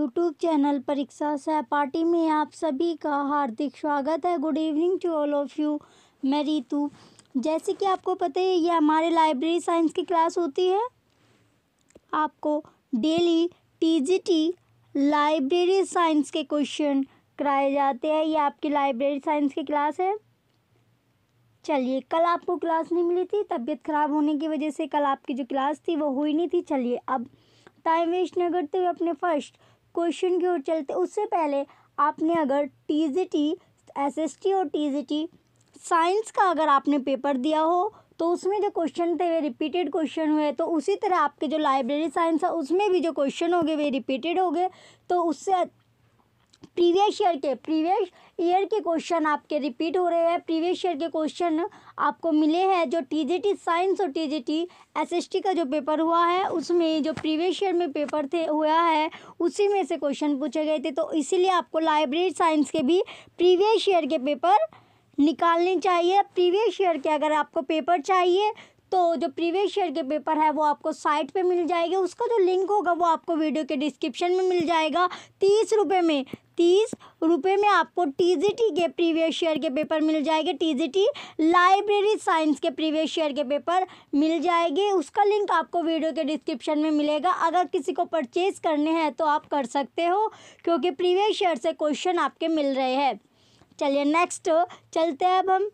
YouTube channel परीक्षा सहपाठी में आप सभी का हार्दिक स्वागत है good evening to all of you मैं रितु जैसे कि आपको पता है ये हमारे लाइब्रेरी साइंस की क्लास होती है आपको डेली टीजीटी लाइब्रेरी साइंस के क्वेश्चन कराए जाते हैं ये आपकी लाइब्रेरी साइंस की क्लास है चलिए कल आपको क्लास नहीं मिली थी तबीयत खराब होने की वजह से कल आपकी जो क्लास थी वो हुई नहीं थी चलिए अब टाइम वेस्ट न करते हुए अपने फर्स्ट क्वेश्चन की ओर चलते उससे पहले आपने अगर T G T S S T और टी जी टी साइंस का अगर आपने पेपर दिया हो तो उसमें जो क्वेश्चन थे वे रिपीटेड क्वेश्चन हुए तो उसी तरह आपके जो लाइब्रेरी साइंस है उसमें भी जो क्वेश्चन हो गए वे रिपीटेड हो गए तो उससे प्रीवियस ईयर के प्रीवियस ईयर के क्वेश्चन आपके रिपीट हो रहे हैं प्रीवियस ईयर के क्वेश्चन आपको मिले हैं जो टीजीटी साइंस और टीजीटी एसएसटी का जो पेपर हुआ है उसमें जो प्रीवियस ईयर में पेपर थे हुआ है उसी में से क्वेश्चन पूछे गए थे तो इसीलिए आपको लाइब्रेरी साइंस के भी प्रीवियस ईयर के पेपर निकालने चाहिए प्रीवियस ईयर के अगर आपको पेपर चाहिए तो जो प्रीवियस ईयर के पेपर है वो आपको साइट पे मिल जाएगी उसका जो लिंक होगा वो आपको वीडियो के डिस्क्रिप्शन में मिल जाएगा तीस रुपये में तीस रुपये में आपको टीजीटी के प्रीवियस ईयर के पेपर मिल जाएंगे टीजीटी लाइब्रेरी साइंस के प्रीवियस ईयर के पेपर मिल जाएंगे उसका लिंक आपको वीडियो के डिस्क्रिप्शन में मिलेगा अगर किसी को परचेज करने हैं तो आप कर सकते हो क्योंकि प्रीवियस ईयर से क्वेश्चन आपके मिल रहे हैं चलिए नेक्स्ट चलते हैं अब हम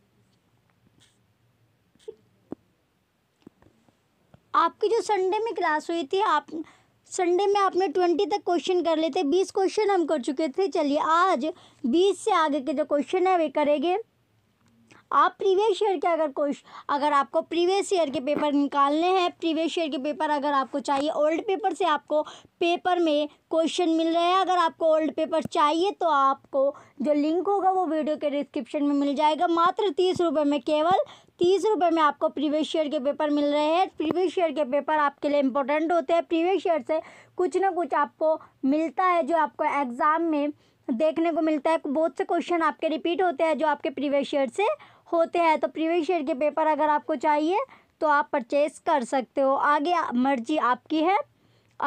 आपकी जो संडे में क्लास हुई थी आप संडे में आपने ट्वेंटी तक क्वेश्चन कर लेते बीस क्वेश्चन हम कर चुके थे चलिए आज बीस से आगे के जो क्वेश्चन है वे करेंगे आप प्रीवियस ईयर के अगर कोश अगर आपको प्रीवियस ईयर के पेपर निकालने हैं प्रीवियस ईयर के पेपर अगर आपको चाहिए ओल्ड पेपर से आपको पेपर में क्वेश्चन मिल रहे हैं अगर आपको ओल्ड पेपर चाहिए तो आपको जो लिंक होगा वो वीडियो के डिस्क्रिप्शन में मिल जाएगा मात्र तीस रुपये में केवल तीस रुपये में आपको प्रीवियस ईयर के पेपर मिल रहे हैं प्रीवियस ईयर के पेपर आपके लिए इंपॉर्टेंट होते हैं प्रीवियस ईयर से कुछ ना कुछ आपको मिलता है जो आपको एग्ज़ाम में देखने को मिलता है बहुत से क्वेश्चन आपके रिपीट होते हैं जो आपके प्रीवियस ईयर से होते हैं तो प्रीवियस ईयर के पेपर अगर आपको चाहिए तो आप परचेस कर सकते हो आगे मर्जी आपकी है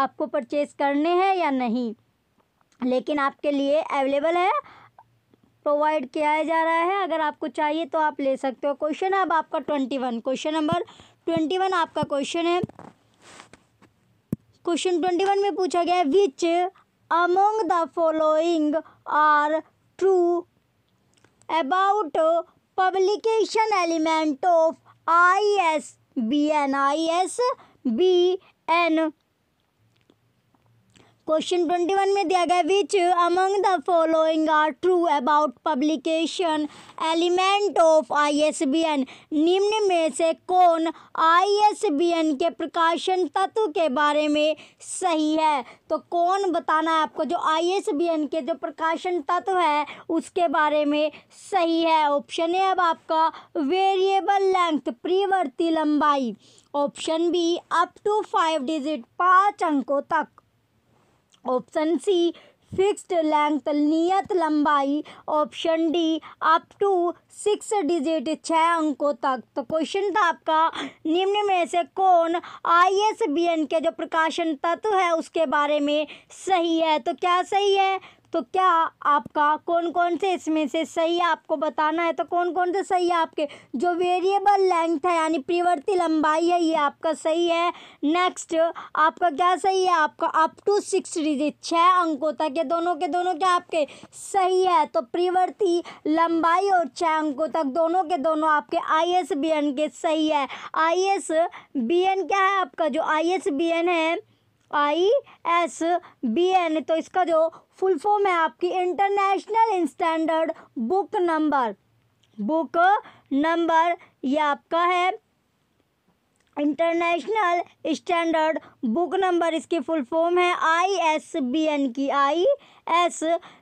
आपको परचेज़ करने हैं या नहीं लेकिन आपके लिए अवेलेबल है प्रोवाइड किया जा रहा है अगर आपको चाहिए तो आप ले सकते हो क्वेश्चन अब आपका twenty one question number twenty one आपका क्वेश्चन है क्वेश्चन ट्वेंटी वन में पूछा गया है which publication element of I S B N I S B N question twenty one में दिया गया which among the following are true about publication element of ISBN निम्न में से कौन आईएसबीएन के प्रकाशन तत्व के बारे में सही है तो कौन बताना है आपको जो आईएसबीएन के जो प्रकाशन तत्व है उसके बारे में सही है ऑप्शन है अब आपका वेरिएबल लेंथ प्रिवर्ती लंबाई option B up to five digit पाँच अंकों तक ऑप्शन सी फिक्स्ड लेंथ नियत लंबाई option D up to six digit छः अंकों तक तो क्वेश्चन था आपका निम्न में से कौन आईएसबीएन के जो प्रकाशन तत्व है उसके बारे में सही है तो क्या सही है तो क्या आपका कौन कौन से इसमें से सही आपको बताना है तो कौन कौन से सही है आपके जो वेरिएबल लेंथ है यानी प्रवृत्ति लंबाई है ये आपका सही है नेक्स्ट आपका क्या सही है आपका अप टू सिक्स डिजिट छः अंकों तक ये दोनों के दोनों क्या आपके सही है तो प्रवृत्ति लंबाई और छः अंकों तक दोनों के दोनों आपके आई एस बी एन के सही है आई एस बी एन क्या है आपका जो आई एस बी एन है आई एस बी एन तो इसका जो फुल फॉर्म है आपकी international standard book number book number ये आपका है इंटरनेशनल स्टैंडर्ड बुक नंबर इसकी फुल फॉर्म है आई एस बी एन की आई एस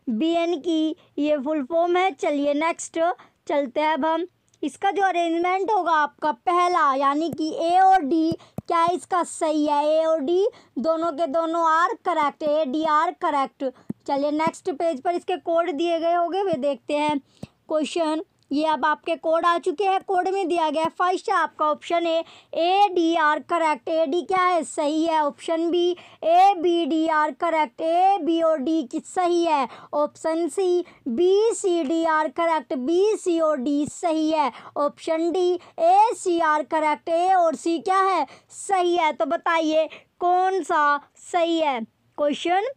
बी एन की ये फुल फॉर्म है चलिए नेक्स्ट चलते हैं अब हम इसका जो अरेंजमेंट होगा आपका पहला यानी कि ए और डी क्या इसका सही है ए और डी दोनों के दोनों are correct A D are correct चलिए नेक्स्ट पेज पर इसके कोड दिए गए होंगे वे देखते हैं क्वेश्चन ये अब आपके कोड आ चुके हैं कोड में दिया गया है फर्स्ट आपका ऑप्शन है A D are correct A D क्या है सही है option B A B D are correct A B ओ डी की सही है option C B C D are correct B C ओ डी सही है option D A C are correct A और सी क्या है सही है तो बताइए कौन सा सही है क्वेश्चन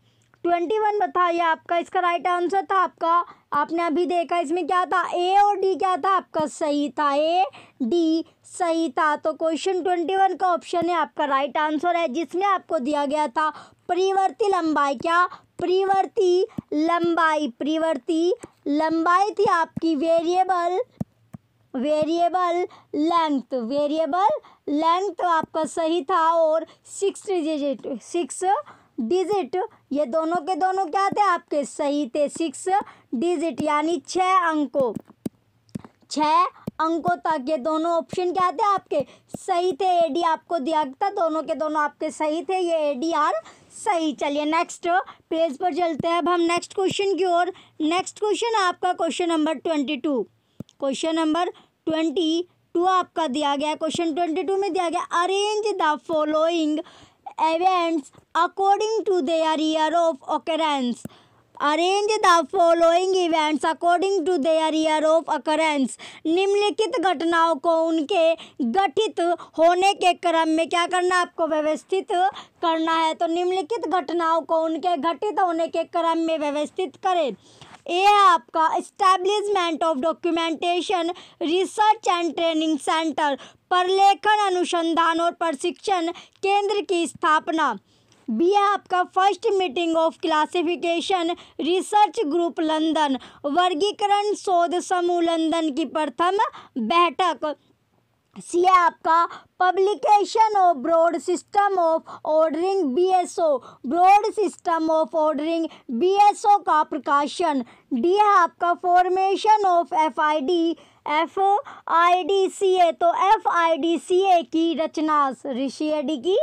ट्वेंटी वन बताइए आपका इसका राइट आंसर था आपका आपने अभी देखा इसमें क्या था ए और डी क्या था आपका सही था ए डी सही था तो क्वेश्चन ट्वेंटी वन का ऑप्शन है आपका राइट आंसर है जिसमें आपको दिया गया था परिवर्ती लंबाई क्या परिवर्ती लंबाई परिवर्ती लंबाई थी आपकी variable variable length variable length आपका सही था और सिक्स डिजिट सिक्स डिजिट ये दोनों के दोनों क्या थे आपके सही थे सिक्स डिजिट यानी छः अंकों छः अंकों तक ये दोनों ऑप्शन क्या थे आपके सही थे ए डी आपको दिया था दोनों के दोनों आपके सही थे ये ए डी आर सही चलिए नेक्स्ट पेज पर चलते हैं अब हम नेक्स्ट क्वेश्चन की ओर नेक्स्ट क्वेश्चन आपका question number twenty two question number twenty two आपका दिया गया क्वेश्चन ट्वेंटी टू में दिया गया arrange the following events according to their year of occurrence. Arrange the following events according to their year of occurrence निम्नलिखित घटनाओं को उनके गठित होने के क्रम में क्या करना आपको व्यवस्थित करना है तो निम्नलिखित घटनाओं को उनके घटित होने के क्रम में व्यवस्थित करें ये है आपका establishment of documentation research and training centre परलेखन अनुसंधान और प्रशिक्षण केंद्र की स्थापना बी है आपका first meeting of classification research group London वर्गीकरण शोध समूह लंदन की प्रथम बैठक सी है आपका publication of broad system of ordering BSO broad system of ordering BSO का प्रकाशन डी है आपका formation of FID F I D C A तो F I D C A की रचनास ऋषि एडी की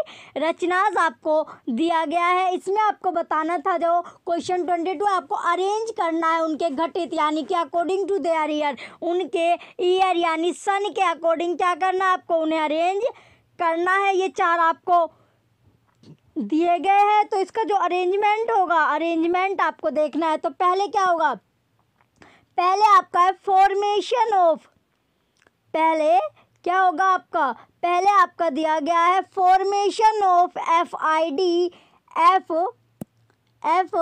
रचनास आपको दिया गया है इसमें आपको बताना था जो क्वेश्चन ट्वेंटी टू आपको अरेंज करना है उनके घटित यानी कि अकॉर्डिंग टू देयर ईयर उनके ईयर यानी सन के अकॉर्डिंग क्या करना है आपको उन्हें अरेंज करना है ये चार आपको दिए गए हैं तो इसका जो अरेंजमेंट होगा अरेंजमेंट आपको देखना है तो पहले क्या होगा पहले आपका है फॉर्मेशन ऑफ पहले क्या होगा आपका पहले आपका दिया गया है formation of F I D F F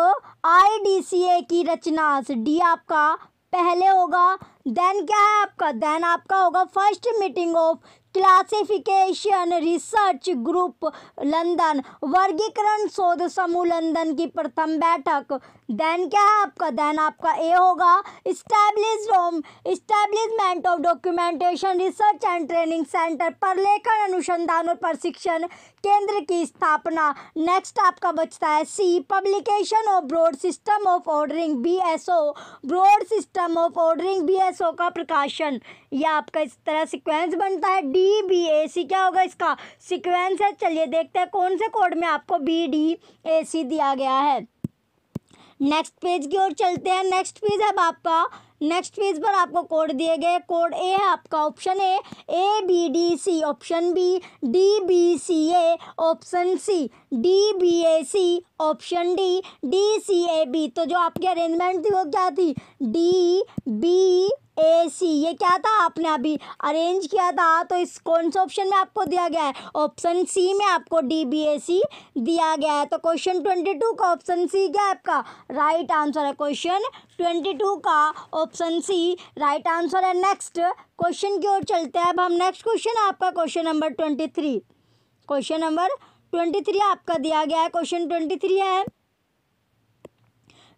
I D C A की रचना डी आपका पहले होगा देन क्या है आपका देन आपका होगा first meeting of classification research group London वर्गीकरण शोध समूह लंदन की प्रथम बैठक देन क्या है आपका देन आपका ए होगा establish establishment of documentation research and training centre पर लेखन अनुसंधान और प्रशिक्षण केंद्र की स्थापना नेक्स्ट आपका बचता है C publication of broad system of ordering B S O broad system of ordering B S O का प्रकाशन यह आपका इस तरह सिक्वेंस बनता है डी बी ए सी क्या होगा इसका सिक्वेंस है चलिए देखते हैं कौन से कोड में आपको बी डी ए सी दिया गया है नेक्स्ट पेज की ओर चलते हैं नेक्स्ट पेज है आपका नेक्स्ट पेज पर आपको कोड दिए गए कोड ए है आपका option A A B D C option B D B C A option C D B A C option D D C A B तो जो आपकी अरेंजमेंट थी वो क्या थी डी बी ए सी ये क्या था आपने अभी अरेंज किया था तो इस कौन से ऑप्शन में आपको दिया गया है ऑप्शन सी में आपको डी बी ए सी दिया गया है तो क्वेश्चन ट्वेंटी टू का ऑप्शन सी क्या है आपका राइट आंसर है क्वेश्चन ट्वेंटी टू का ऑप्शन सी राइट आंसर है नेक्स्ट क्वेश्चन की ओर चलते हैं अब हम नेक्स्ट क्वेश्चन है आपका question number twenty three question number twenty three आपका दिया गया है क्वेश्चन ट्वेंटी थ्री है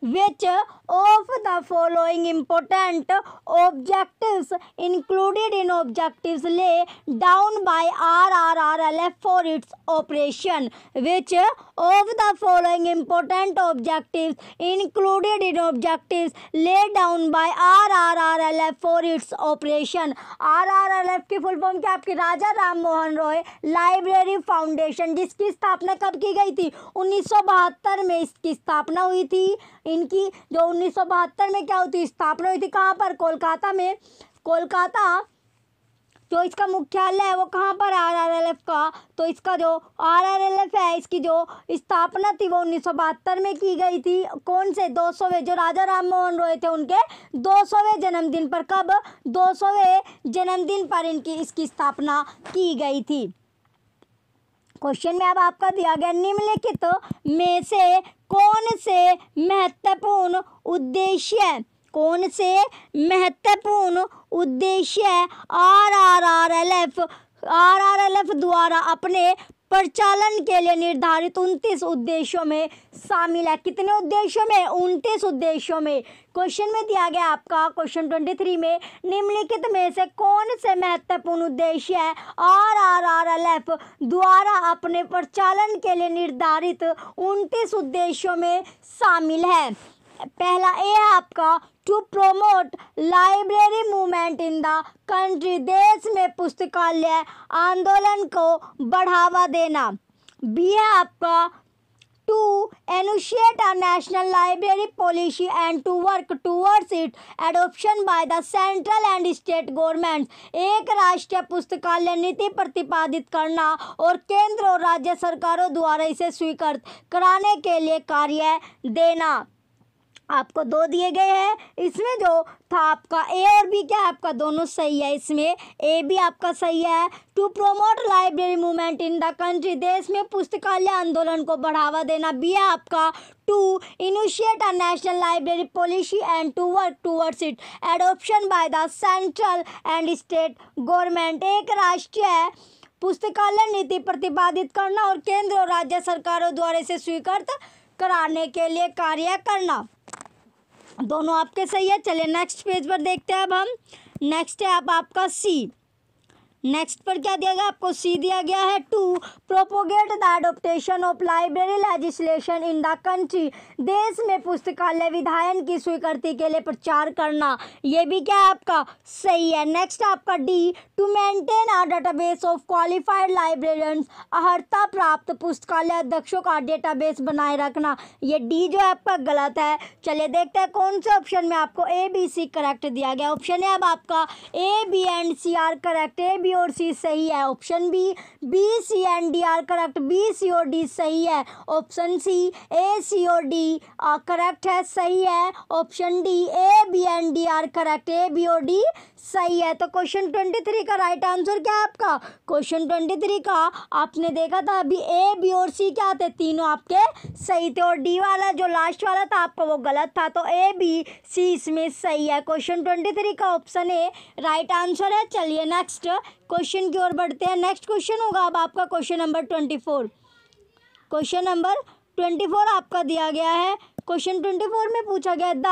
which of the following important objectives included in objectives lay down by RRRLF for its operation which of the following important objectives included in objectives laid down by RRRLF for its operation RRRLF की full form क्या आपकी Raja Ram Mohan Roy library foundation जिसकी स्थापना कब की गई थी उन्नीस में इसकी स्थापना हुई थी इनकी जो उन्नीस में क्या होती स्थापना हुई थी कहाँ पर कोलकाता में कोलकाता जो इसका मुख्यालय है वो कहाँ पर एफ का तो इसका जो एफ है इसकी जो स्थापना थी वो उन्नीस में की गई थी कौन से दो सौवें जो राजा राम मोहन रॉय थे उनके दो सौवें जन्मदिन पर कब दो सौवें जन्मदिन पर इनकी इसकी स्थापना की गई थी क्वेश्चन में अब आपका दिया गया निम्नलिखित तो में से कौन से महत्वपूर्ण उद्देश्य कौन से महत्वपूर्ण उद्देश्य R R R L F R R L F द्वारा अपने प्रचालन के लिए निर्धारित उनतीस उद्देश्यों में शामिल है कितने उद्देश्यों में उनतीस उद्देश्यों में क्वेश्चन में दिया गया आपका क्वेश्चन ट्वेंटी थ्री में निम्नलिखित में से कौन से महत्वपूर्ण उद्देश्य है R R R L F द्वारा अपने प्रचालन के लिए निर्धारित उनतीस उद्देश्यों में शामिल है पहला ए है आपका to promote library movement in the country देश में पुस्तकालय आंदोलन को बढ़ावा देना बी है आपका to enunciate a national library policy and to work towards it adoption by the central and state governments एक राष्ट्रीय पुस्तकालय नीति प्रतिपादित करना और केंद्र और राज्य सरकारों द्वारा इसे स्वीकृत कराने के लिए कार्य देना आपको दो दिए गए हैं इसमें जो था आपका ए और बी क्या है आपका दोनों सही है इसमें ए भी आपका सही है to promote library movement in the country देश में पुस्तकालय आंदोलन को बढ़ावा देना बी है आपका to initiate a national library policy and to work towards it adoption by the central and state government एक राष्ट्रीय पुस्तकालय नीति प्रतिपादित करना और केंद्र और राज्य सरकारों द्वारा इसे स्वीकृत कराने के लिए कार्य करना दोनों आपके सही है चलिए नेक्स्ट पेज पर देखते हैं अब हम नेक्स्ट है अब आपका सी नेक्स्ट पर क्या दिया गया आपको सी दिया गया है to propagate the adaptation of library legislation in the country देश में पुस्तकालय विधायन की स्वीकृति के लिए प्रचार करना ये भी क्या है आपका सही है नेक्स्ट आपका D to maintain a database of qualified librarians अहर्ता प्राप्त पुस्तकालय अध्यक्षों का डेटाबेस बनाए रखना ये डी जो है आपका गलत है चलिए देखते हैं कौन से ऑप्शन में आपको ए बी सी करेक्ट दिया गया ऑप्शन है अब आपका A B and C are correct A B B और सी सही है option B B C and D are correct B C और डी सही है ऑप्शन सी ए सी और डी करेक्ट है सही है option D A B and D are correct A B और डी सही है तो क्वेश्चन ट्वेंटी थ्री का राइट आंसर क्या है आपका क्वेश्चन ट्वेंटी थ्री का आपने देखा था अभी ए बी और सी क्या थे तीनों आपके सही थे और डी वाला जो लास्ट वाला था आपका वो गलत था तो ए बी सी इसमें सही है क्वेश्चन ट्वेंटी थ्री का ऑप्शन ए राइट आंसर है चलिए नेक्स्ट क्वेश्चन की ओर बढ़ते हैं नेक्स्ट क्वेश्चन होगा अब आपका question number twenty four question number twenty four आपका दिया गया है क्वेश्चन ट्वेंटी फोर में पूछा गया the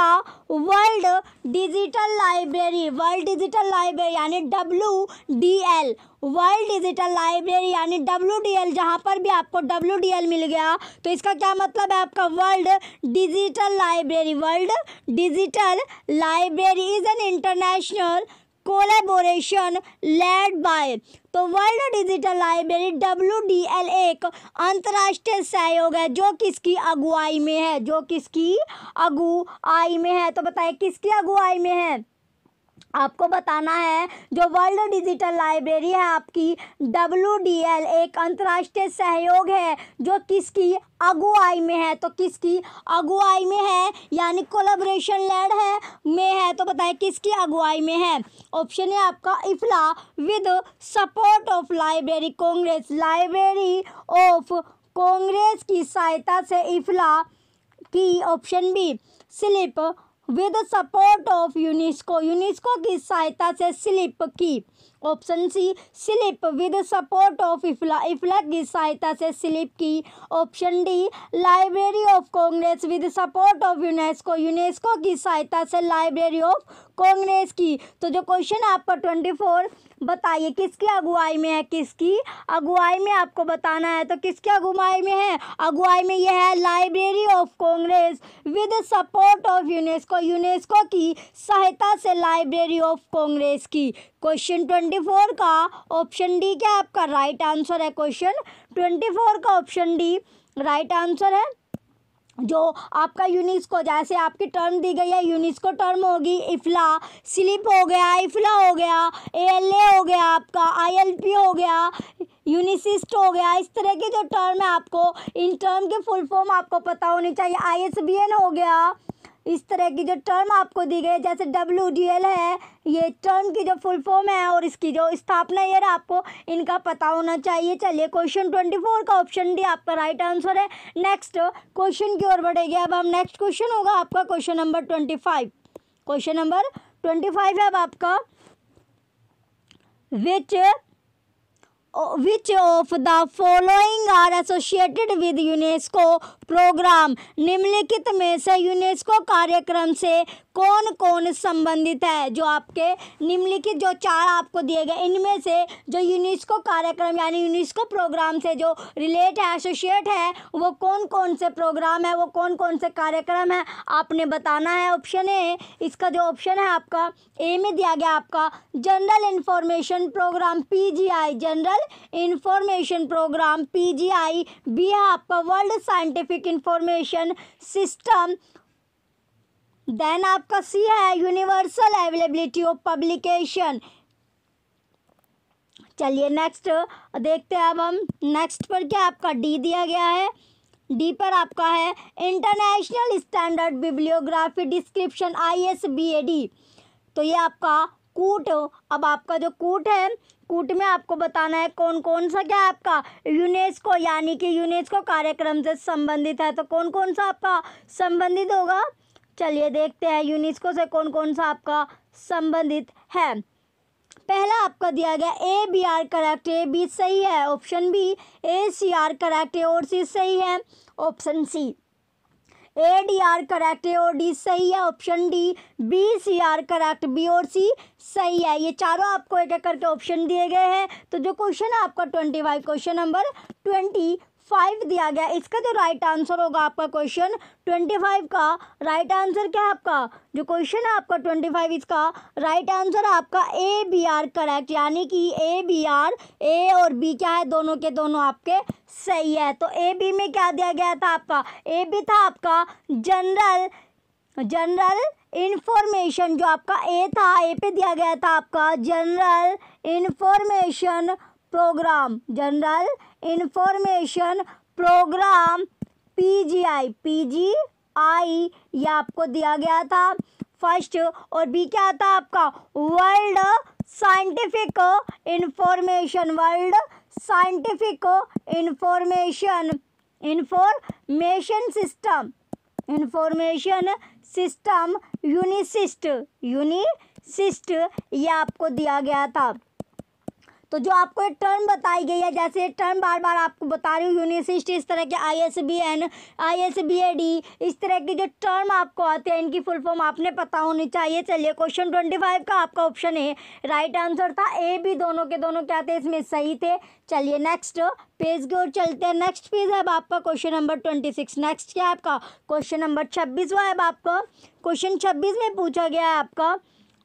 world digital library world digital library यानी W D L world digital library यानी डब्ल्यू डी एल जहाँ पर भी आपको डब्ल्यू डी एल मिल गया तो इसका क्या मतलब है आपका world digital library world digital library is an international collaboration led by तो world digital library W D L एक अंतर्राष्ट्रीय सहयोग है जो किसकी अगुवाई में है जो किसकी अगुवाई में है तो बताइए किसकी अगुवाई में है आपको बताना है जो वर्ल्ड डिजिटल लाइब्रेरी है आपकी डब्ल्यू एक अंतर्राष्ट्रीय सहयोग है जो किसकी अगुवाई में है तो किसकी अगुवाई में है यानी कोलाब्रेशन लेड है में है तो बताएं किसकी अगुवाई में है ऑप्शन है आपका IFLA with support of library congress library of congress की सहायता से इफला की option B slip with support of UNESCO UNESCO की सहायता से स्लिप की option C slip with support of IFLA IFLA की सहायता से स्लिप की option D library of congress with support of UNESCO UNESCO की सहायता से लाइब्रेरी ऑफ कांग्रेस की तो जो क्वेश्चन है आपका ट्वेंटी फोर बताइए किसकी अगुवाई में है किसकी अगुवाई में आपको बताना है तो किसकी अगुवाई में है अगुवाई में यह है library of congress with support of UNESCO UNESCO की सहायता से लाइब्रेरी ऑफ कांग्रेस की क्वेश्चन ट्वेंटी फोर का ऑप्शन डी क्या आपका राइट आंसर है क्वेश्चन ट्वेंटी फोर का ऑप्शन डी राइट आंसर है जो आपका यूनिस्को जैसे आपकी टर्म दी गई है यूनिस्को टर्म होगी इफला स्लिप हो गया इफला हो गया एएलए हो गया आपका आईएलपी हो गया यूनिसिस्ट हो गया इस तरह के जो टर्म है आपको इन टर्म के फुल फॉर्म आपको पता होनी चाहिए आईएसबीएन हो गया इस तरह की जो टर्म आपको दी गई है जैसे डब्ल्यू डी एल है ये टर्म की जो फुल फॉर्म है और इसकी जो स्थापना ईयर आपको इनका पता होना चाहिए चलिए क्वेश्चन ट्वेंटी फोर का ऑप्शन डी आपका राइट आंसर है नेक्स्ट क्वेश्चन की ओर बढ़ेगी अब हम नेक्स्ट क्वेश्चन होगा आपका question number twenty five question number twenty five है अब आपका which which of the following are associated with UNESCO programme निम्नलिखित में से यूनेस्को कार्यक्रम से कौन कौन संबंधित है जो आपके निम्नलिखित जो चार आपको दिए गए इनमें से जो यूनेस्को कार्यक्रम यानी यूनेस्को प्रोग्राम से जो रिलेट है एसोसिएट है वो कौन कौन से प्रोग्राम है वो कौन कौन से कार्यक्रम है आपने बताना है ऑप्शन ए इसका जो ऑप्शन है आपका ए में दिया गया आपका general information program I general information program I B है आपका world scientific traffic information system then आपका सी है यूनिवर्सल अवेलेबिलिटी ऑफ पब्लिकेशन चलिए नेक्स्ट देखते हैं अब हम नेक्स्ट पर क्या आपका डी दिया गया है डी पर आपका है international standard bibliography description I S B A D तो ये आपका कूट अब आपका जो कूट है कूट में आपको बताना है कौन कौन सा क्या आपका यूनेस्को यानी कि यूनेस्को कार्यक्रम से संबंधित है तो कौन कौन सा आपका संबंधित होगा चलिए देखते हैं यूनेस्को से कौन कौन सा आपका संबंधित है पहला आपका दिया गया A B are correct A B सही है option B A C are correct A और सी सही है option C A D are correct A और डी सही है option D B C are correct B और सी सही है ये चारों आपको एक एक करके ऑप्शन दिए गए हैं तो जो क्वेश्चन है आपका twenty five question number twenty five दिया गया इसका जो राइट आंसर होगा आपका क्वेश्चन ट्वेंटी फाइव का राइट आंसर क्या है आपका जो क्वेश्चन है आपका ट्वेंटी फाइव इसका राइट आंसर आपका ए बी आर करेक्ट यानी कि ए बी आर ए और बी क्या है दोनों के दोनों आपके सही है तो ए बी में क्या दिया गया था आपका ए बी था आपका जनरल जनरल इन्फॉर्मेशन जो आपका ए था ए पे दिया गया था आपका general information program general information program PGI I ये आपको दिया गया था फर्स्ट और भी क्या आता आपका world scientific information world scientific information information system information system UNISIST UNISIST ये आपको दिया गया था तो जो आपको ये टर्म बताई गई है जैसे टर्म बार बार आपको बता रही हूँ यूनिसिस्ट इस तरह के I S B N I S B A D इस तरह के जो टर्म आपको आते हैं इनकी फुल फॉर्म आपने पता होनी चाहिए चलिए क्वेश्चन ट्वेंटी फाइव का आपका ऑप्शन है राइट आंसर था ए भी दोनों के दोनों क्या थे इसमें सही थे चलिए नेक्स्ट पेज की ओर चलते हैं नेक्स्ट पेज है अब आपका question number twenty six next क्या है आपका क्वेश्चन नंबर छब्बीसवा है अब आपका क्वेश्चन छब्बीस में पूछा गया है आपका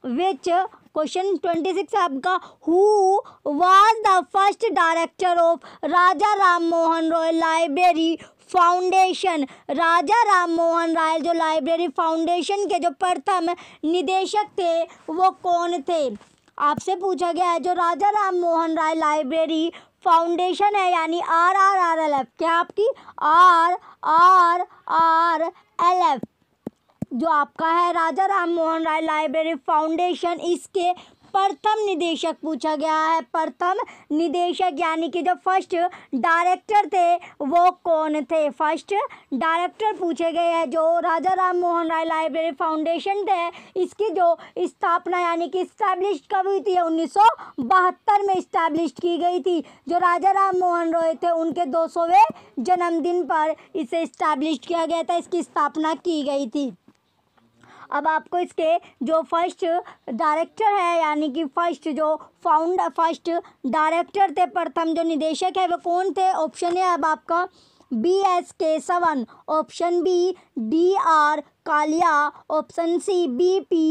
विच क्वेश्चन ट्वेंटी सिक्स आपका who was the first director of Raja Ram Mohan Roy library foundation Raja Ram Mohan Roy जो लाइब्रेरी फाउंडेशन के जो प्रथम निदेशक थे वो कौन थे आपसे पूछा गया है जो राजा राम मोहन राय लाइब्रेरी फाउंडेशन है यानी R R R L F क्या आपकी R R R L F जो आपका है राजा राम मोहन राय लाइब्रेरी फाउंडेशन इसके प्रथम निदेशक पूछा गया है प्रथम निदेशक यानी कि जो फर्स्ट डायरेक्टर थे वो कौन थे फर्स्ट डायरेक्टर पूछे गए हैं जो राजा राम मोहन राय लाइब्रेरी फाउंडेशन थे इसकी जो स्थापना यानी कि इस्टेब्लिश कब हुई थी उन्नीस में इस्टेब्लिश की गई थी जो राजा राम मोहन रॉय थे उनके दो जन्मदिन पर इसे इस्टेब्लिश किया गया था इसकी स्थापना की गई थी अब आपको इसके जो फर्स्ट डायरेक्टर है यानी कि फर्स्ट जो फाउंड फर्स्ट डायरेक्टर थे प्रथम जो निदेशक है वो कौन थे ऑप्शन है अब आपका B S Kesavan option B D R Kalia option C B P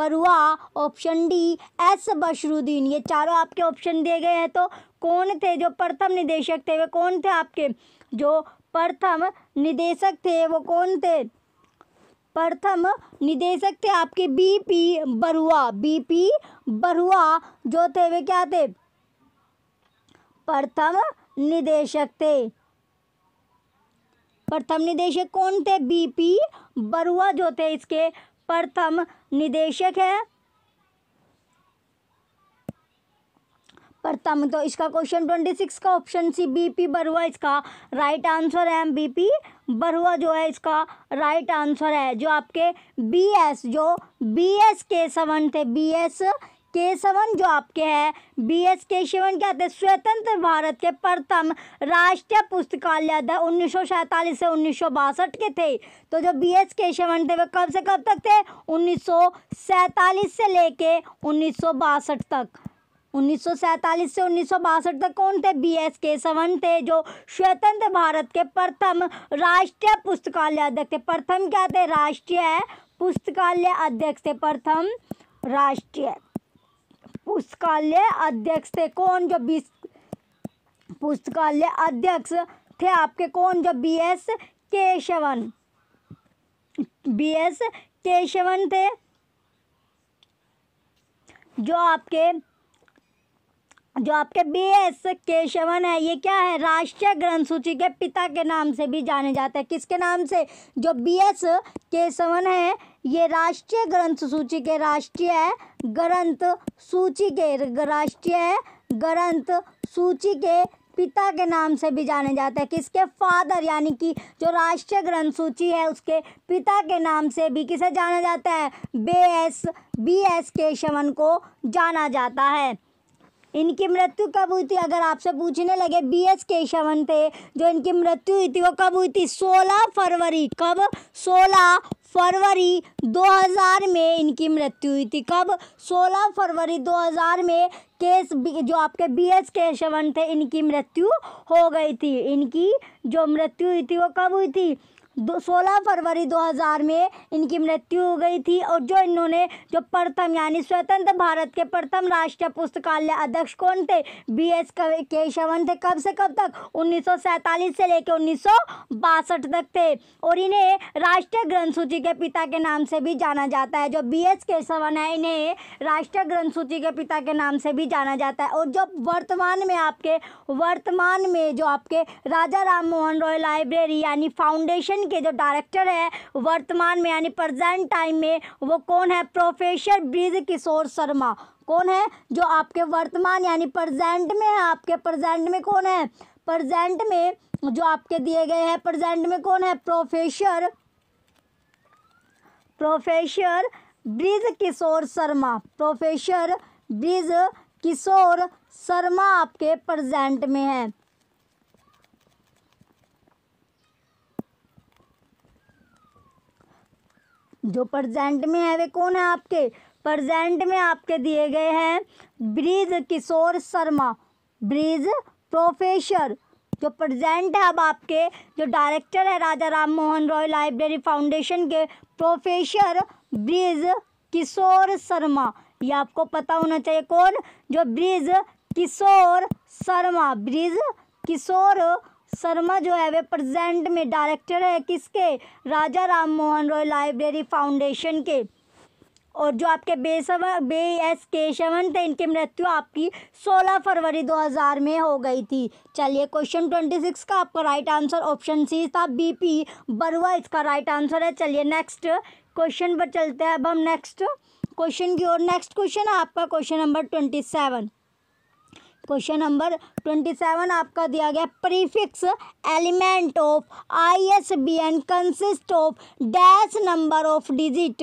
Barua option D S Bashiruddin ये चारों आपके ऑप्शन दिए गए हैं तो कौन थे जो प्रथम निदेशक थे वे कौन थे आपके जो प्रथम निदेशक थे वो कौन थे प्रथम निदेशक थे आपके B P Barua B P Barua जो थे वे क्या थे प्रथम निदेशक थे प्रथम निदेशक कौन थे बीपी बरुआ जो थे इसके प्रथम निदेशक है करता तो इसका क्वेश्चन ट्वेंटी सिक्स का option C B P Barua इसका राइट आंसर है बी पी बरुआ जो है इसका राइट आंसर है जो आपके बी एस जो बी एस के सेवन थे बी एस के सेवन जो आपके हैं बी एस के सेवन क्या थे स्वतंत्र भारत के प्रथम राष्ट्रीय पुस्तकालय थे उन्नीस से उन्नीस के थे तो जो बी एस के सेवन थे वे कब से कब तक थे उन्नीस से लेके उन्नीस तक 1947 से उन्नीस तक कौन थे बी एस केसवन थे जो स्वतंत्र भारत के प्रथम राष्ट्रीय पुस्तकालय अध्यक्ष थे प्रथम क्या थे राष्ट्रीय पुस्तकालय अध्यक्ष थे प्रथम राष्ट्रीय पुस्तकालय अध्यक्ष थे कौन जो बीस पुस्तकालय अध्यक्ष थे आपके कौन जो B S Kesavan B S Kesavan थे जो आपके जो आपके बी एस केशवन है ये क्या है राष्ट्रीय ग्रंथ सूची के पिता के नाम से भी जाने जाते हैं किसके नाम से जो बी एस केशवन है ये राष्ट्रीय ग्रंथ सूची के राष्ट्रीय ग्रंथ सूची के राष्ट्रीय ग्रंथ सूची के पिता के नाम से भी जाने जाते हैं किसके फादर यानी कि जो राष्ट्रीय ग्रंथ सूची है उसके पिता के नाम से भी किसे जाना जाता है B S B S Kesavan को जाना जाता है इनकी मृत्यु कब हुई थी अगर आपसे पूछने लगे बी एस केशवन थे जो इनकी मृत्यु हुई थी वो कब हुई थी सोलह फरवरी कब सोलह फरवरी 2000 में इनकी मृत्यु हुई थी कब 16 फरवरी 2000 में केस जो आपके बी एस केशवन थे इनकी मृत्यु हो गई थी इनकी जो मृत्यु हुई थी वो कब हुई थी दो सोलह फरवरी 2000 में इनकी मृत्यु हो गई थी और जो इन्होंने जो प्रथम यानी स्वतंत्र भारत के प्रथम राष्ट्रीय पुस्तकालय अध्यक्ष कौन थे बी एस केशवन थे कब से कब तक उन्नीस से लेकर उन्नीस तक थे और इन्हें राष्ट्रीय ग्रंथ सूची के पिता के नाम से भी जाना जाता है जो बी एस केशवन है इन्हें राष्ट्रीय ग्रंथ सूची के पिता के नाम से भी जाना जाता है और जो वर्तमान में आपके वर्तमान में जो आपके राजा राम मोहन रॉय लाइब्रेरी यानी फाउंडेशन कंपनी के जो डायरेक्टर है वर्तमान में यानी प्रजेंट टाइम में वो कौन है प्रोफेसर ब्रिज किशोर शर्मा कौन है जो आपके वर्तमान यानी प्रजेंट में है आपके प्रजेंट में कौन है प्रजेंट में जो आपके दिए गए हैं प्रजेंट में कौन है professor professor Brij Kishore Sharma professor Brij Kishore Sharma आपके प्रजेंट में है जो प्रजेंट में है वे कौन है आपके प्रजेंट में आपके दिए गए हैं ब्रिज किशोर शर्मा ब्रिज प्रोफेसर जो प्रजेंट है अब आपके जो डायरेक्टर है राजा राम मोहन रॉय लाइब्रेरी फाउंडेशन के प्रोफेसर ब्रिज किशोर शर्मा ये आपको पता होना चाहिए कौन जो ब्रिज किशोर शर्मा ब्रिज किशोर शर्मा जो है वे प्रेजेंट में डायरेक्टर है किसके राजा राम मोहन रॉय लाइब्रेरी फाउंडेशन के और जो आपके बेसव बे एस केशवन थे इनकी मृत्यु आपकी 16 फरवरी 2000 में हो गई थी चलिए क्वेश्चन 26 का आपका राइट आंसर ऑप्शन सी था बीपी बरुआ इसका राइट आंसर है चलिए नेक्स्ट क्वेश्चन पर चलते हैं अब हम नेक्स्ट क्वेश्चन की ओर नेक्स्ट क्वेश्चन है आपका question number twenty seven question number twenty seven आपका दिया गया prefix element of I S B N consist of dash number of digit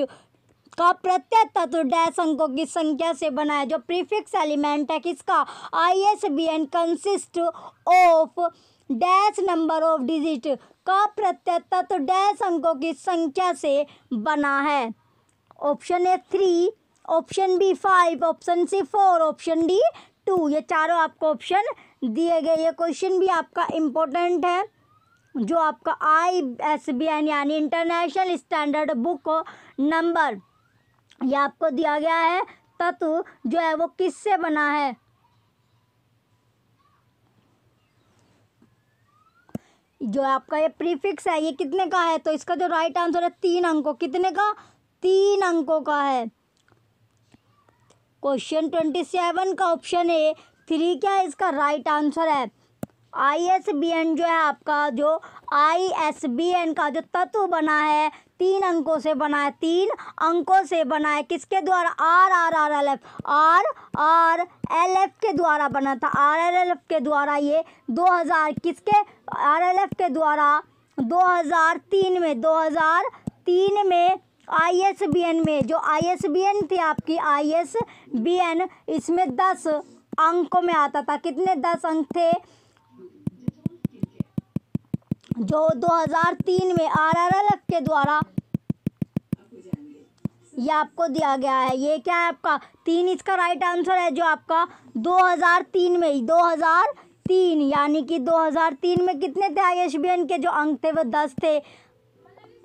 का प्रत्यय तत्व डैश अंकों की संख्या से बना है जो प्रीफिक्स एलिमेंट है किसका I S B N consist of dash number of digit का प्रत्यय तत्व डैश अंकों की संख्या से बना है option A three option B five option C four option D two ये चारों आपको ऑप्शन दिए गए ये क्वेश्चन भी आपका इम्पोर्टेंट है जो आपका आई एस बी एन यानी इंटरनेशनल स्टैंडर्ड बुक नंबर ये आपको दिया गया है तत्व जो है वो किससे बना है जो आपका ये प्रीफिक्स है ये कितने का है तो इसका जो राइट आंसर है तीन अंकों कितने का तीन अंकों का है क्वेश्चन ट्वेंटी सेवन का ऑप्शन ए थ्री क्या इसका राइट आंसर है आई एस बी एन जो है आपका जो आई एस बी एन का जो तत्व बना है तीन अंकों से बना है तीन अंकों से बना है किसके द्वारा R R R L F R R L F के द्वारा बना था आर एल एल एफ के द्वारा ये 2000 किसके आर एल एफ के द्वारा 2003 में 2003 में आई में जो आई थी आपकी आई इसमें दस अंकों में आता था कितने दस अंक थे जो 2003 में आर के द्वारा ये आपको दिया गया है ये क्या है आपका तीन इसका राइट आंसर है जो आपका 2003 में ही 2003 यानी कि 2003 में कितने थे आई के जो अंक थे वो दस थे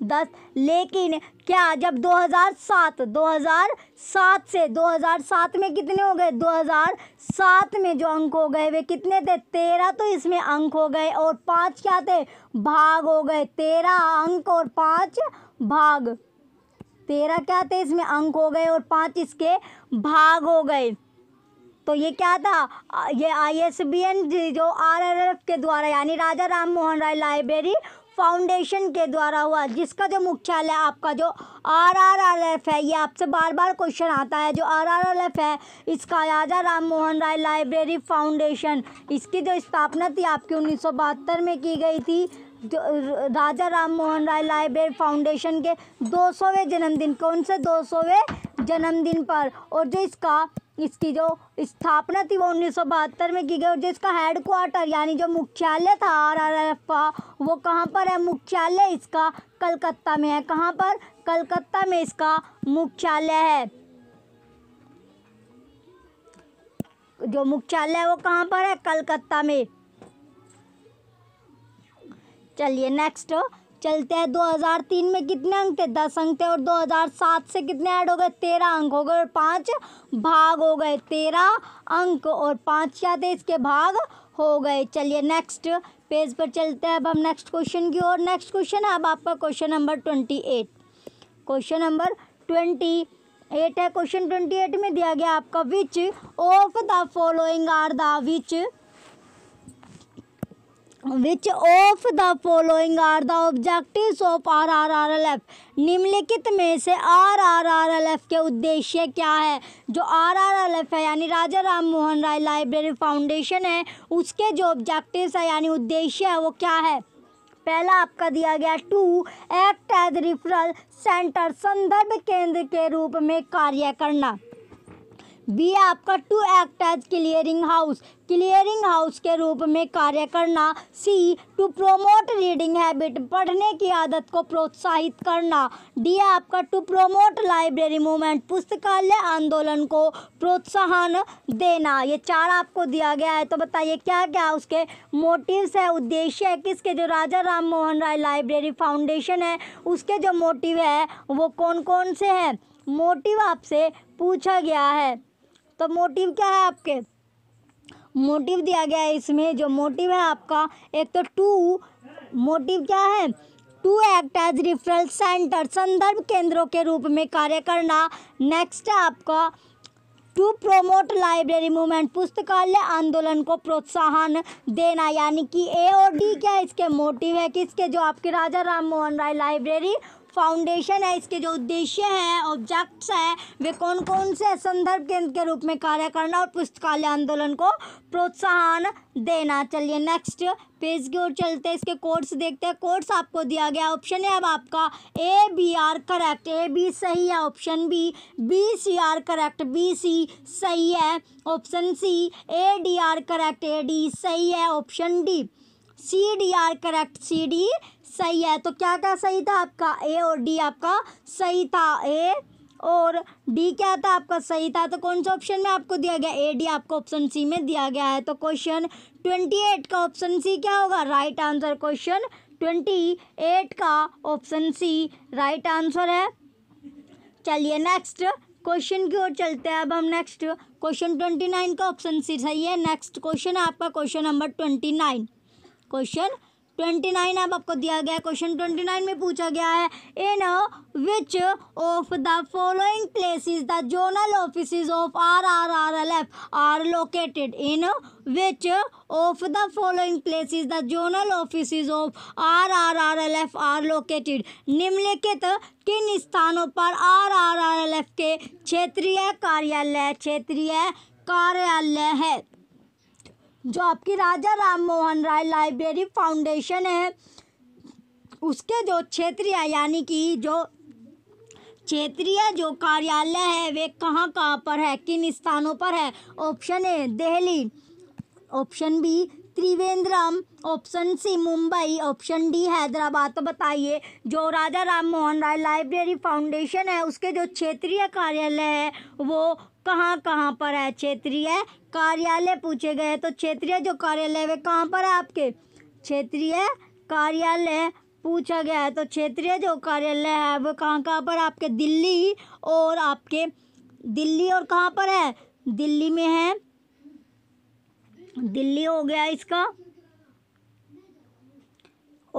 दस लेकिन क्या जब 2007 2007 से 2007 में कितने हो गए 2007 में जो अंक हो गए वे कितने थे तेरह तो इसमें अंक हो गए और पांच क्या थे भाग हो गए तेरह अंक और पांच भाग तेरह क्या थे इसमें अंक हो गए और पांच इसके भाग हो गए तो ये क्या था ये आई एस बी एन जो आर एफ के द्वारा यानी राजा राम मोहन राय लाइब्रेरी फाउंडेशन के द्वारा हुआ जिसका जो मुख्यालय आपका जो आर आर आर एफ है ये आपसे बार बार क्वेश्चन आता है जो आर आर आर एफ है इसका राजा राम मोहन राय लाइब्रेरी फाउंडेशन इसकी जो स्थापना थी आपकी उन्नीस में की गई थी जो राजा राम मोहन राय लाइब्रेरी फाउंडेशन के 200वें जन्मदिन कौन से 200वें जन्मदिन पर और जो इसका इसकी जो स्थापना थी वो उन्नीस में की गई और जिसका हेडक्वार्टर यानी जो मुख्यालय था आर का वो कहाँ पर है मुख्यालय इसका कलकत्ता में है कहाँ पर कलकत्ता में इसका मुख्यालय है जो मुख्यालय है वो कहाँ पर है कलकत्ता में चलिए नेक्स्ट चलते हैं 2003 में कितने अंक थे दस अंक थे और 2007 से कितने ऐड हो गए तेरह अंक हो गए और पाँच भाग हो गए तेरह अंक और पाँच क्या थे इसके भाग हो गए चलिए नेक्स्ट पेज पर चलते हैं अब हम नेक्स्ट क्वेश्चन की ओर नेक्स्ट क्वेश्चन है अब आपका question number twenty eight question number twenty eight है क्वेश्चन ट्वेंटी एट में दिया गया आपका which of the following are the which which of the following are the objective of R R R L F निम्नलिखित में से R R R L F के उद्देश्य क्या है जो आर आर एल एफ है यानी राजा राम मोहन राय लाइब्रेरी फाउंडेशन है उसके जो ऑब्जेक्टिव है यानी उद्देश्य है वो क्या है पहला आपका दिया गया to act as referral centre संदर्भ केंद्र के रूप में कार्य करना बी आपका to act as clearing house clearing house के रूप में कार्य करना C to promote reading habit पढ़ने की आदत को प्रोत्साहित करना डी आपका टू प्रोमोट लाइब्रेरी मूवमेंट पुस्तकालय आंदोलन को प्रोत्साहन देना ये चार आपको दिया गया है तो बताइए क्या क्या उसके मोटिव्स है उद्देश्य है किसके जो राजा राम मोहन राय लाइब्रेरी फाउंडेशन है उसके जो मोटिव है वो कौन कौन से हैं मोटिव आपसे पूछा गया है तो मोटिव क्या है आपके मोटिव दिया गया है इसमें जो मोटिव है आपका एक तो टू मोटिव क्या है to act as referral centre संदर्भ केंद्रों के रूप में कार्य करना नेक्स्ट है आपका टू प्रोमोट लाइब्रेरी मूवमेंट पुस्तकालय आंदोलन को प्रोत्साहन देना यानी कि ए और डी क्या इसके मोटिव है किसके जो आपके राजा राम मोहन राय लाइब्रेरी फाउंडेशन है इसके जो उद्देश्य हैं ऑब्जेक्ट्स हैं वे कौन कौन से संदर्भ केंद्र के रूप में कार्य करना और पुस्तकालय आंदोलन को प्रोत्साहन देना चलिए नेक्स्ट पेज की ओर चलते हैं इसके कोर्स देखते हैं कोर्स आपको दिया गया ऑप्शन है अब आपका A B are correct A B सही है option B B C are correct B C सही है option C A D are correct A D सही है option D C D are correct C D सही है तो क्या क्या सही था आपका ए और डी आपका सही था ए और डी क्या था आपका सही था तो कौन से ऑप्शन में आपको दिया गया ए डी आपको ऑप्शन सी में दिया गया है तो क्वेश्चन ट्वेंटी एट का ऑप्शन सी क्या होगा right answer question twenty eight का ऑप्शन सी राइट आंसर है चलिए नेक्स्ट क्वेश्चन की ओर चलते हैं अब हम नेक्स्ट क्वेश्चन ट्वेंटी नाइन का ऑप्शन सी सही है नेक्स्ट क्वेश्चन है आपका question number twenty nine question twenty nine अब आपको दिया गया है क्वेश्चन ट्वेंटी नाइन में पूछा गया है in which of the following places the zonal office of R R R L F are located in which of the following places the zonal office of R R R L F are located निम्नलिखित किन स्थानों पर R R R L F के क्षेत्रीय कार्यालय क्षेत्रीय कार्यालय है जो आपकी राजा राम मोहन राय लाइब्रेरी फाउंडेशन है उसके जो क्षेत्रीय यानी कि जो क्षेत्रीय जो कार्यालय है वे कहाँ कहाँ पर है किन स्थानों पर है option A Delhi option B Trivandrum option C Mumbai option D Hyderabad तो बताइए जो राजा राम मोहन राय लाइब्रेरी फाउंडेशन है उसके जो क्षेत्रीय कार्यालय है वो कहाँ कहाँ पर है क्षेत्रीय कार्यालय पूछे गए तो क्षेत्रीय जो कार्यालय वे कहाँ पर है आपके क्षेत्रीय कार्यालय पूछा गया है तो क्षेत्रीय जो कार्यालय है वो कहाँ कहाँ पर आपके दिल्ली और आपके दिल्ली और कहाँ पर है दिल्ली में है दिल्ली हो गया इसका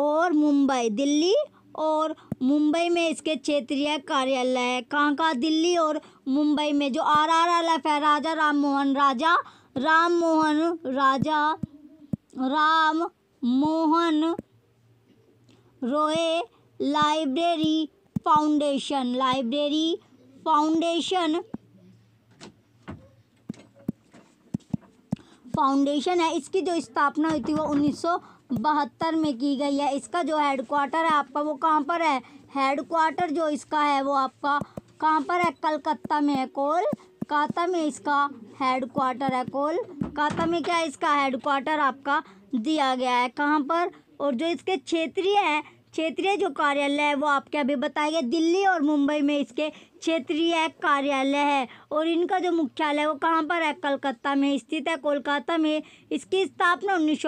और मुंबई दिल्ली और मुंबई में इसके क्षेत्रीय कार्यालय है कहाँ कहाँ दिल्ली और मुंबई में जो आर आर एल एफ है राजा राम मोहन राजा राम मोहन राजा Ram Mohan Roy library foundation library foundation foundation है इसकी जो स्थापना हुई थी वो उन्नीस बहत्तर में की गई है इसका जो हेडक्वार्टर है आपका वो कहाँ पर है हेडक्वार्टर जो इसका है वो आपका कहाँ पर है कलकत्ता में है कोलकाता में इसका हेडक्वार्टर है कोलकाता में क्या इसका हेडक्वार्टर आपका दिया गया है कहाँ पर और जो इसके क्षेत्रीय है क्षेत्रीय जो कार्यालय है वो आपके अभी गए दिल्ली और मुंबई में इसके क्षेत्रीय कार्यालय है और इनका जो मुख्यालय वो कहाँ पर है कलकत्ता में स्थित है कोलकाता में इसकी स्थापना उन्नीस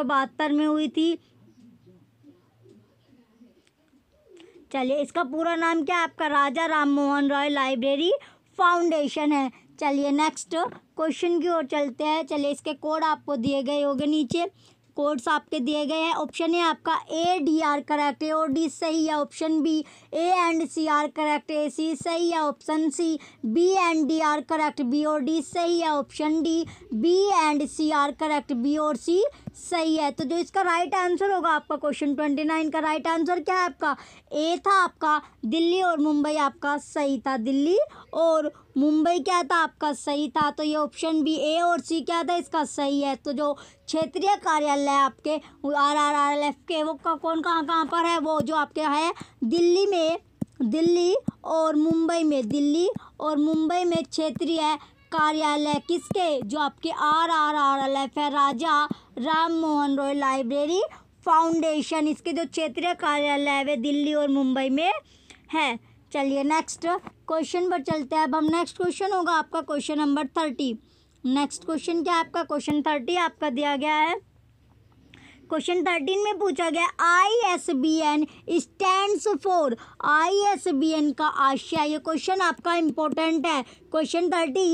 में हुई थी चलिए इसका पूरा नाम क्या है आपका राजा राम मोहन रॉय लाइब्रेरी फाउंडेशन है चलिए नेक्स्ट क्वेश्चन की ओर चलते हैं चलिए इसके कोड आपको दिए गए होंगे नीचे कोड्स आपके दिए गए हैं ऑप्शन है आपका ए डी आर करेक्ट है और डी सही है option B A and C are correct है सी सही है option C B and D are correct B और डी सही है option D B and C are correct B और सी सही है तो जो इसका राइट आंसर होगा आपका क्वेश्चन ट्वेंटी नाइन का राइट आंसर क्या है आपका ए था आपका दिल्ली और मुंबई आपका सही था दिल्ली और मुंबई क्या था आपका सही था तो ये ऑप्शन बी ए और सी क्या था इसका सही है तो जो क्षेत्रीय कार्यालय आपके R R R L F के वो का, कौन कहाँ कहाँ पर है वो जो आपके है दिल्ली में दिल्ली और मुंबई में दिल्ली और मुंबई में क्षेत्रीय कार्यालय किसके जो आपके R R R L F है राजा राम मोहन रॉय लाइब्रेरी फाउंडेशन इसके जो क्षेत्रीय कार्यालय है वे दिल्ली और मुंबई में है चलिए नेक्स्ट क्वेश्चन पर चलते हैं अब हम नेक्स्ट क्वेश्चन होगा आपका question number thirty next question क्या आपका क्वेश्चन थर्टी आपका दिया गया है क्वेश्चन थर्टीन में पूछा गया I S B N stand for I S B N का आशय ये क्वेश्चन आपका इंपॉर्टेंट है क्वेश्चन थर्टी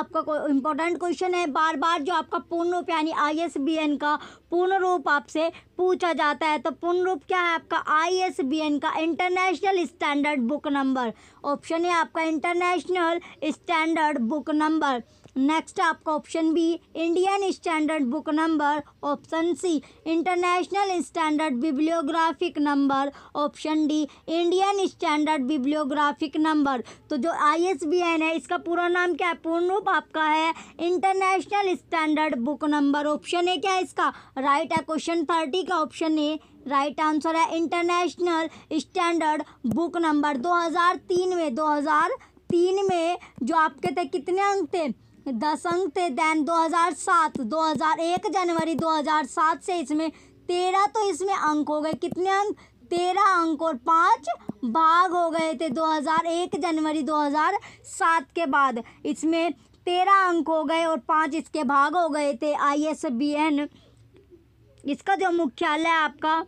आपका इम्पोर्टेंट क्वेश्चन है बार बार जो आपका पूर्ण रूप यानी आई एस बी एन का पूर्ण रूप आपसे पूछा जाता है तो पूर्ण रूप क्या है आपका आई एस बी एन का international standard book number option है आपका international standard book number next आपका option B Indian standard book number option C international standard bibliographic number option D Indian standard bibliographic number तो जो आई है इसका पूरा नाम क्या है पूर्ण रूप आपका है international standard book number option A क्या है इसका राइट है क्वेश्चन थर्टी का ऑप्शन ए राइट आंसर है इंटरनेशनल स्टैंडर्ड बुक नंबर दो में दो तीन में जो आपके थे कितने अंक थे दस अंक थे दैन 2007 2001 जनवरी 2007 से इसमें तेरह तो इसमें अंक हो गए कितने अंक तेरह अंक और पाँच भाग हो गए थे 2001 जनवरी 2007 के बाद इसमें तेरह अंक हो गए और पाँच इसके भाग हो गए थे आई एस बी एन इसका जो मुख्यालय आपका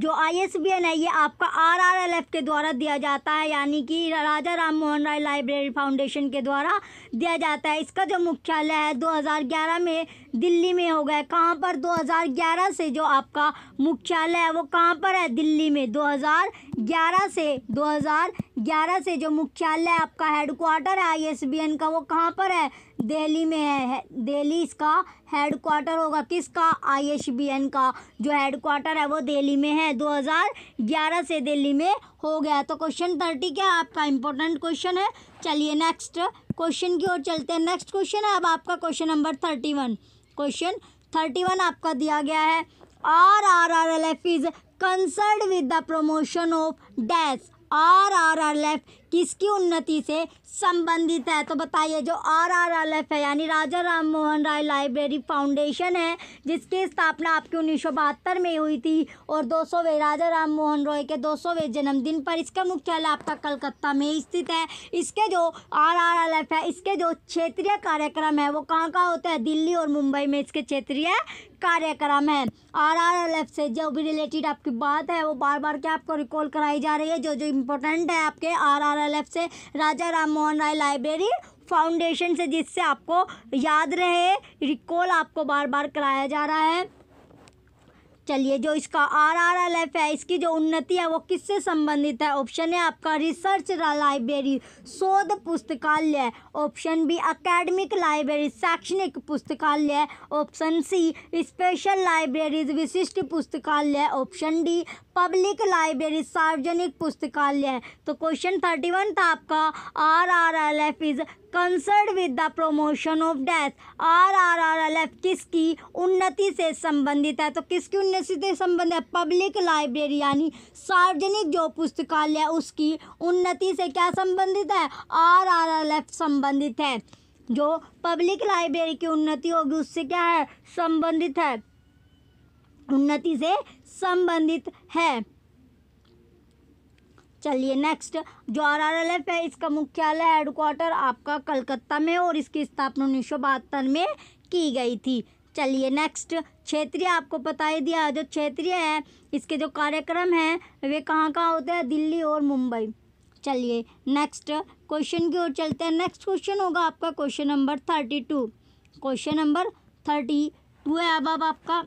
जो आईएसबीएन है ये आपका आरआरएलएफ के द्वारा दिया जाता है यानी कि राजा राम मोहन राय लाइब्रेरी फाउंडेशन के द्वारा दिया जाता है इसका जो मुख्यालय है 2011 में दिल्ली में हो गया कहाँ पर 2011 से जो आपका मुख्यालय है वो कहाँ पर है दिल्ली में 2011 से 2011 से जो मुख्यालय आपका हेडक्वार्टर है आई का वो कहाँ पर है दिल्ली में है दिल्ली इसका हेड क्वार्टर होगा किसका आईएसबीएन का जो हेड क्वार्टर है वो दिल्ली में है 2011 से दिल्ली में हो गया तो क्वेश्चन थर्टी क्या आपका इंपॉर्टेंट क्वेश्चन है चलिए नेक्स्ट क्वेश्चन की ओर चलते हैं नेक्स्ट क्वेश्चन है अब आपका question number thirty one question thirty one आपका दिया गया है R R R L F is concerned with the promotion of dash R R R L F किसकी उन्नति से संबंधित है तो बताइए जो आर आर एल एफ है यानी राजा राम मोहन राय लाइब्रेरी फाउंडेशन है जिसकी स्थापना आपकी उन्नीस में हुई थी और दो सौवें राजा राम मोहन रॉय के दो सौवें जन्मदिन पर इसका मुख्यालय आपका कलकत्ता में स्थित है इसके जो आर आर एल एफ है इसके जो क्षेत्रीय कार्यक्रम है वो कहाँ कहाँ होता है दिल्ली और मुंबई में इसके क्षेत्रीय कार्यक्रम है आर आर एल एफ से जो भी रिलेटेड आपकी बात है वो बार बार क्या आपको रिकॉल कराई जा रही है जो जो इम्पोर्टेंट है आपके आर आर एल एफ से राजा राम मोहन राय लाइब्रेरी फाउंडेशन से जिससे आपको याद रहे रिकॉल आपको बार बार कराया जा रहा है चलिए जो इसका आर आर एल एफ है इसकी जो उन्नति है वो किससे संबंधित है ऑप्शन है आपका रिसर्च लाइब्रेरी शोध पुस्तकालय ऑप्शन बी अकेडमिक लाइब्रेरी शैक्षणिक पुस्तकालय ऑप्शन सी स्पेशल लाइब्रेरीज विशिष्ट पुस्तकालय ऑप्शन डी पब्लिक लाइब्रेरी सार्वजनिक पुस्तकालय तो क्वेश्चन थर्टी वन था आपका R R L F is concerned with the promotion of death R R R L F किसकी उन्नति से संबंधित है तो किसकी उन्नति से संबंधित है पब्लिक लाइब्रेरी यानी सार्वजनिक जो पुस्तकालय है उसकी उन्नति से क्या संबंधित है आर आर एल एफ संबंधित है जो पब्लिक लाइब्रेरी की उन्नति होगी उससे क्या है संबंधित है उन्नति से संबंधित है चलिए नेक्स्ट जो आर आर एल एफ है इसका मुख्यालय हेडक्वार्टर आपका कलकत्ता में और इसकी स्थापना उन्नीस सौ बहत्तर में की गई थी चलिए नेक्स्ट क्षेत्रीय आपको बता ही दिया जो क्षेत्रीय है इसके जो कार्यक्रम हैं वे कहाँ कहाँ होते हैं दिल्ली और मुंबई चलिए नेक्स्ट क्वेश्चन की ओर चलते हैं नेक्स्ट क्वेश्चन होगा आपका question number thirty two question number thirty two है अब अब आपका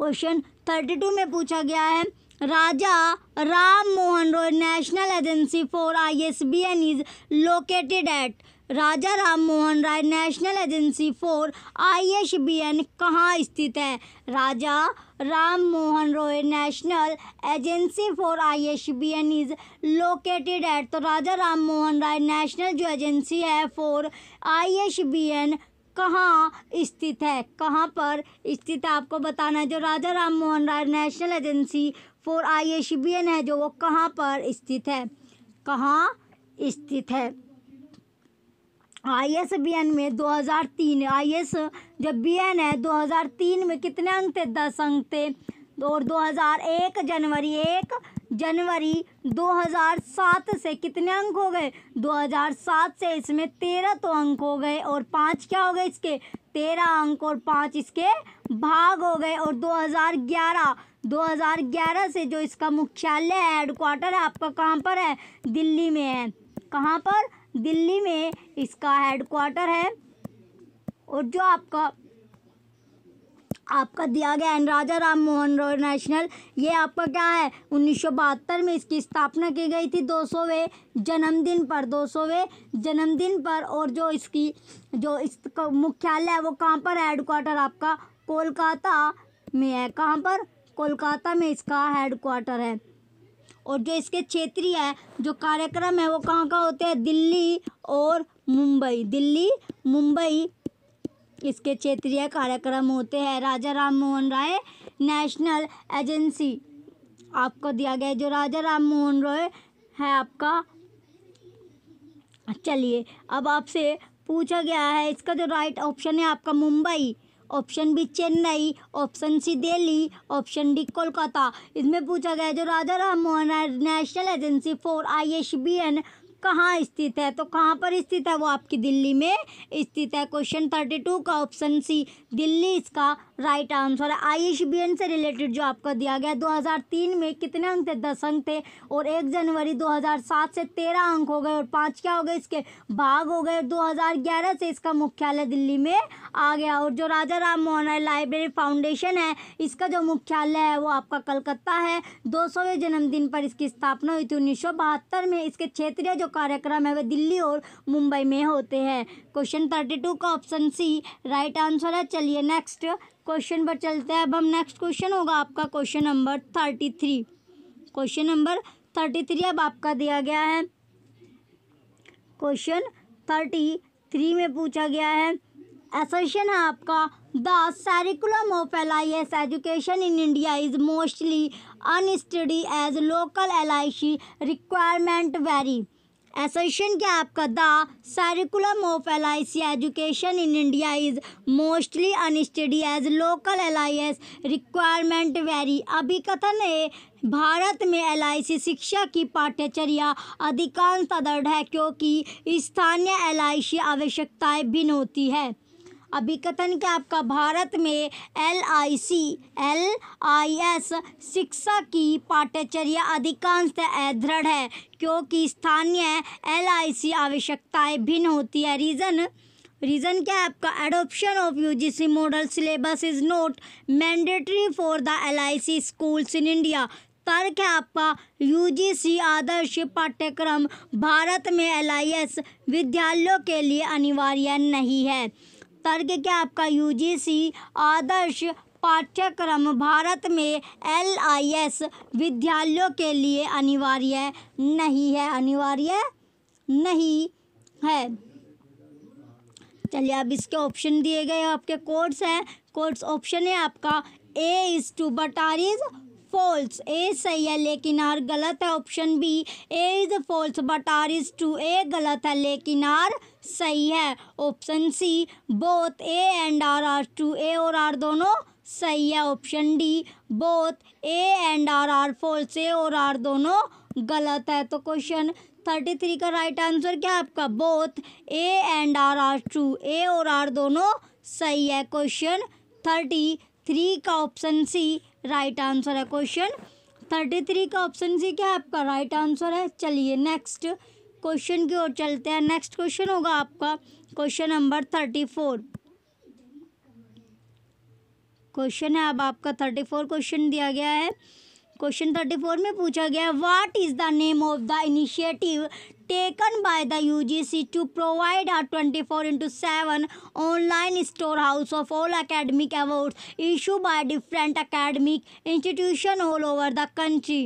क्वेश्चन थर्टी टू में पूछा गया है Raja Ram Mohan Roy national agency for I S B N is located at Raja Ram Mohan Roy national agency for I S B N कहाँ स्थित है Raja Ram Mohan Roy national agency for I S B N is located at तो राजा राम मोहन राय नेशनल जो agency है for I S B N कहाँ स्थित है कहाँ पर स्थित आपको बताना है जो Raja Ram Mohan Roy national agency for I S है जो वो कहाँ पर स्थित है कहाँ स्थित है आई एस बी एन में 2003 आई एस जब बी एन है 2003 में कितने अंक थे दस अंक थे और 2001 जनवरी एक जनवरी 2007 से कितने अंक हो गए 2007 से इसमें तेरह तो अंक हो गए और पाँच क्या हो गए इसके तेरह अंक और पाँच इसके भाग हो गए और 2011 2011 से जो इसका मुख्यालय है हेडक्वार्टर है आपका कहाँ पर है दिल्ली में है कहाँ पर दिल्ली में इसका हेडक्वार्टर है और जो आपका आपका दिया गया एन राजा राम मोहन रॉय नेशनल ये आपका क्या है उन्नीस में इसकी स्थापना की गई थी 200वें जन्मदिन पर 200वें जन्मदिन पर और जो इसकी जो इस मुख्यालय है वो कहाँ पर है हेडक्वार्टर आपका कोलकाता में है कहाँ पर कोलकाता में इसका हेडक्वार्टर है और जो इसके क्षेत्रीय है जो कार्यक्रम है वो कहाँ का होते हैं दिल्ली और मुंबई दिल्ली मुंबई इसके क्षेत्रीय कार्यक्रम होते हैं राजा राम मोहन राय नेशनल एजेंसी आपको दिया गया जो राजा राम मोहन राय है आपका चलिए अब आपसे पूछा गया है इसका जो राइट ऑप्शन है आपका Mumbai option B Chennai option C Delhi option D Kolkata इसमें पूछा गया जो Raja Ram Mohan Roy national agency for I S B N कहाँ स्थित है तो कहाँ पर स्थित है वो आपकी दिल्ली में स्थित है क्वेश्चन थर्टी टू का ऑप्शन सी दिल्ली इसका राइट आंसर है आई से रिलेटेड जो आपका दिया गया दो हज़ार तीन में कितने अंक थे दस अंक थे और एक जनवरी दो हज़ार सात से तेरह अंक हो गए और पाँच क्या हो गए इसके भाग हो गए दो हज़ार ग्यारह से इसका मुख्यालय दिल्ली में आ गया और जो राजा राम मोहन राय लाइब्रेरी फाउंडेशन है इसका जो मुख्यालय है वो आपका कलकत्ता है दो जन्मदिन पर इसकी स्थापना हुई थी उन्नीस सौ बहत्तर में इसके क्षेत्रीय जो कार्यक्रम है वह दिल्ली और मुंबई में होते हैं क्वेश्चन थर्टी टू का ऑप्शन सी राइट आंसर है चलिए नेक्स्ट क्वेश्चन पर चलते हैं अब हम नेक्स्ट क्वेश्चन होगा आपका question number thirty three question number thirty three अब आपका दिया गया है क्वेश्चन थर्टी थ्री में पूछा गया है एसोशन है आपका the curriculum of L I S education in India is mostly unsuited as local L I C requirement very association क्या आपका the curriculum of L I C education in India is mostly unsuited as local L I S requirement very अभी कथन है भारत में L I सी शिक्षा की पाठ्यचर्या अधिकांश तदर्ड है क्योंकि स्थानीय एल आई सी आवश्यकताएँ भिन्न होती है अभिकथन क्या आपका भारत में L I C L I S शिक्षा की पाठ्यचर्या अधिकांश दृढ़ है क्योंकि स्थानीय एल आई सी आवश्यकताएँ भिन्न होती है रीज़न रीज़न क्या है आपका adoption of U G C model syllabus is not mandatory for the L I C schools in India तर्क है आपका यू जी सी आदर्श पाठ्यक्रम भारत में एल आई एस विद्यालयों के लिए अनिवार्य नहीं है तर्क क्या आपका यूजीसी आदर्श पाठ्यक्रम भारत में एल आई एस विद्यालयों के लिए अनिवार्य नहीं है अनिवार्य नहीं है चलिए अब इसके ऑप्शन दिए गए आपके कोर्स हैं कोर्स ऑप्शन है आपका A is true but R is false A सही है लेकिन आर गलत है option B A is false but R is true A गलत है लेकिन आर सही है option C both A and R are true A और आर दोनों सही है option D both A and R are false A और आर दोनों गलत है तो क्वेश्चन थर्टी थ्री का राइट आंसर क्या है आपका both A and R are true A और आर दोनों सही है क्वेश्चन थर्टी थ्री का ऑप्शन सी राइट आंसर है क्वेश्चन थर्टी थ्री का ऑप्शन सी क्या है आपका राइट आंसर है चलिए नेक्स्ट क्वेश्चन की ओर चलते हैं नेक्स्ट क्वेश्चन होगा आपका question number thirty four question है अब आपका थर्टी फोर क्वेश्चन दिया गया है क्वेश्चन थर्टी फोर में पूछा गया है what is the name of the initiative taken by the UGC to provide a twenty four into seven online store house of all academic awards issue by different academic institution all over the country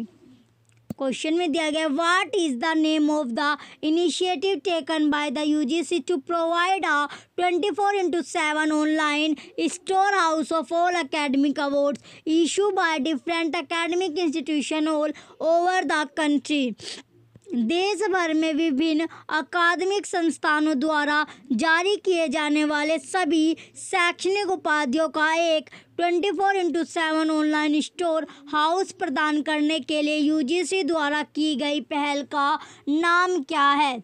question में दिया गया what is the name of the initiative taken by the UGC to provide a 24 four into seven online store house of all academic awards issue by different academic institution all over the country देश भर में विभिन्न अकादमिक संस्थानों द्वारा जारी किए जाने वाले सभी शैक्षणिक उपाधियों का एक twenty four into seven online store house प्रदान करने के लिए यूजीसी द्वारा की गई पहल का नाम क्या है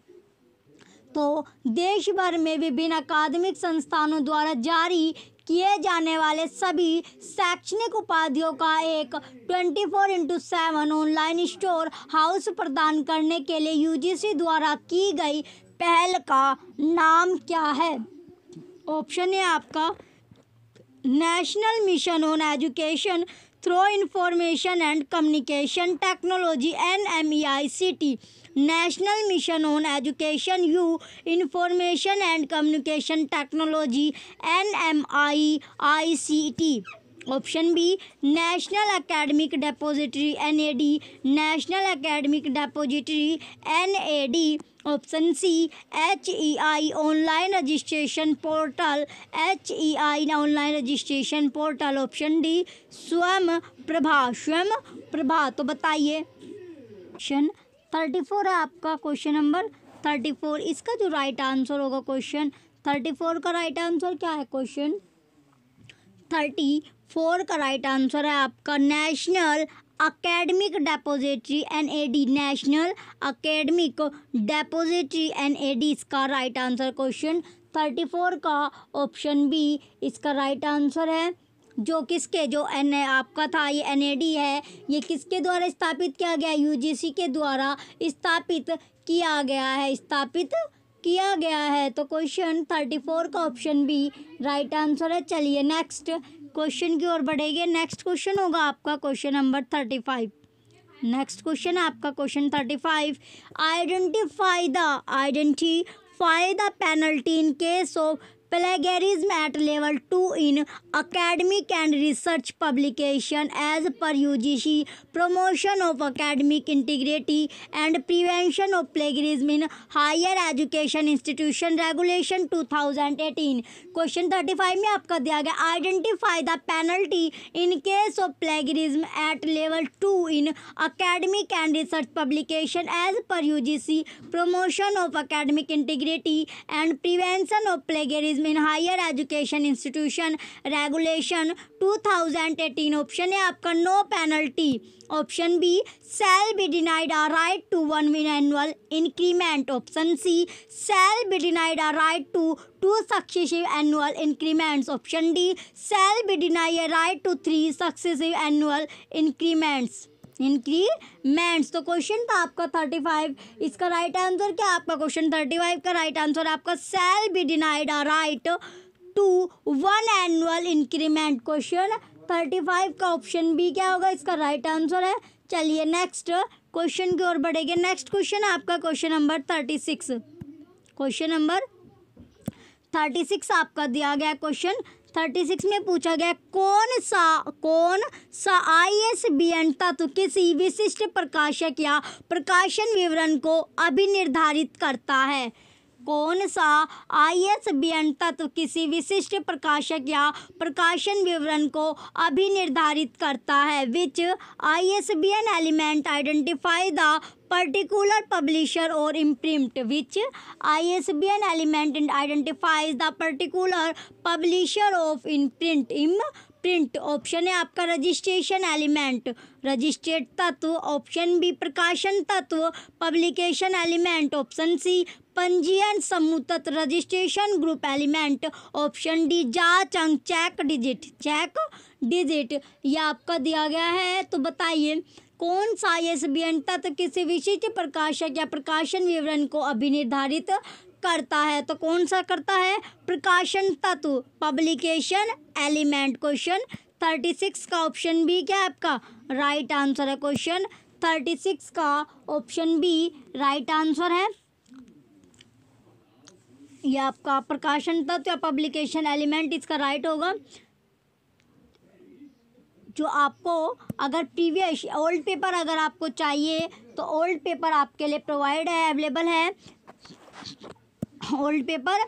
तो देश भर में विभिन्न अकादमिक संस्थानों द्वारा जारी किए जाने वाले सभी शैक्षणिक उपाधियों का एक twenty four into seven online store house प्रदान करने के लिए यूजीसी द्वारा की गई पहल का नाम क्या है ऑप्शन है आपका national mission on education through information and communication technology N M E I C T national mission on education यू information and communication technology N M I I C T option B national academic depository N A D national academic depository N A D option C H E I online registration portal H E I online registration portal option D Swayam Prabha स्वयं प्रभा तो बताइए question thirty four है आपका question number thirty four इसका जो right answer होगा question thirty four का right answer क्या है क्वेश्चन थर्टी फोर का राइट आंसर है आपका national academic depository NAD national academic depository NAD इसका right answer question thirty four का ऑप्शन बी इसका राइट आंसर है जो किसके जो एन आपका था ये एन है ये किसके द्वारा स्थापित किया गया यूजीसी के द्वारा स्थापित किया गया है स्थापित किया गया है तो क्वेश्चन थर्टी फोर का ऑप्शन बी राइट आंसर है चलिए नेक्स्ट क्वेश्चन की ओर बढ़ेंगे नेक्स्ट क्वेश्चन होगा आपका question number thirty five next question आपका question thirty five identify the identify the penalty in case of plagiarism at level two in academic and research publication as per U promotion of academic integrity and prevention of plagiarism in higher education institution regulation two thousand eighteen question thirty five में आपका दिया गया identify the penalty in case of plagiarism at level two in academic and research publication as per U promotion of academic integrity and prevention of plagiarism में higher education institution regulation 2018 option है आपका no penalty option B shall be denied a right to one one annual increment option C shall be denied a right to two successive annual increments option D shall be denied a right to three successive annual increments increments तो question था आपका thirty five इसका right answer क्या आपका question thirty five का right answer आपका shall be denied a right to one annual increment question thirty five का option B क्या होगा इसका राइट right आंसर है चलिए नेक्स्ट क्वेश्चन की ओर बढ़ेंगे नेक्स्ट क्वेश्चन आपका question number thirty six question number thirty six आपका दिया गया क्वेश्चन थर्टी सिक्स में पूछा गया कौन सा कौन सा आई एस बी एन तत्व किसी विशिष्ट प्रकाशक या प्रकाशन विवरण को अभिनिर्धारित करता है कौन सा आई एस बी एन तत्व किसी विशिष्ट प्रकाशक या प्रकाशन विवरण को अभिनिर्धारित करता है which I S B N element identify the particular publisher which I S B N element and identifies the particular publisher of imprint option है आपका रजिस्ट्रेशन एलिमेंट रजिस्ट्रेड तत्व ऑप्शन बी प्रकाशन तत्व पब्लिकेशन एलिमेंट ऑप्शन सी पंजीयन समूह तत्व registration group element option D जांच अंक चेक डिजिट चेक डिजिट ये आपका दिया गया है तो बताइए कौन सा एस अभियंता तो किसी विशिष्ट प्रकाशक या प्रकाशन विवरण को अभिनिर्धारित करता है तो कौन सा करता है प्रकाशन तत्व publication element question thirty six का ऑप्शन बी क्या है आपका राइट आंसर है क्वेश्चन थर्टी सिक्स का ऑप्शन बी राइट आंसर है यह आपका प्रकाशन तत्व या पब्लिकेशन एलिमेंट इसका राइट होगा जो आपको अगर प्रीवियस ओल्ड पेपर अगर आपको चाहिए तो ओल्ड पेपर आपके लिए प्रोवाइड है अवेलेबल है ओल्ड पेपर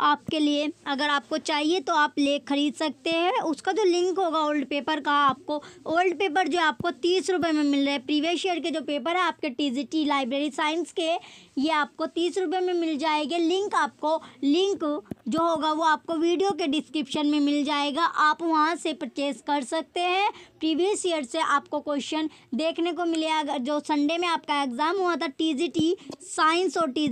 आपके लिए अगर आपको चाहिए तो आप ले खरीद सकते हैं उसका जो लिंक होगा ओल्ड पेपर का आपको ओल्ड पेपर जो आपको तीस रुपये में मिल रहा है प्रीवियस ईयर के जो पेपर है आपके टी लाइब्रेरी साइंस के ये आपको तीस रुपये में मिल जाएंगे लिंक आपको लिंक जो होगा वो आपको वीडियो के डिस्क्रिप्शन में मिल जाएगा आप वहाँ से परचेज कर सकते हैं प्रीवियस ईयर से आपको क्वेश्चन देखने को मिले अगर जो संडे में आपका एग्ज़ाम हुआ था टी साइंस और टी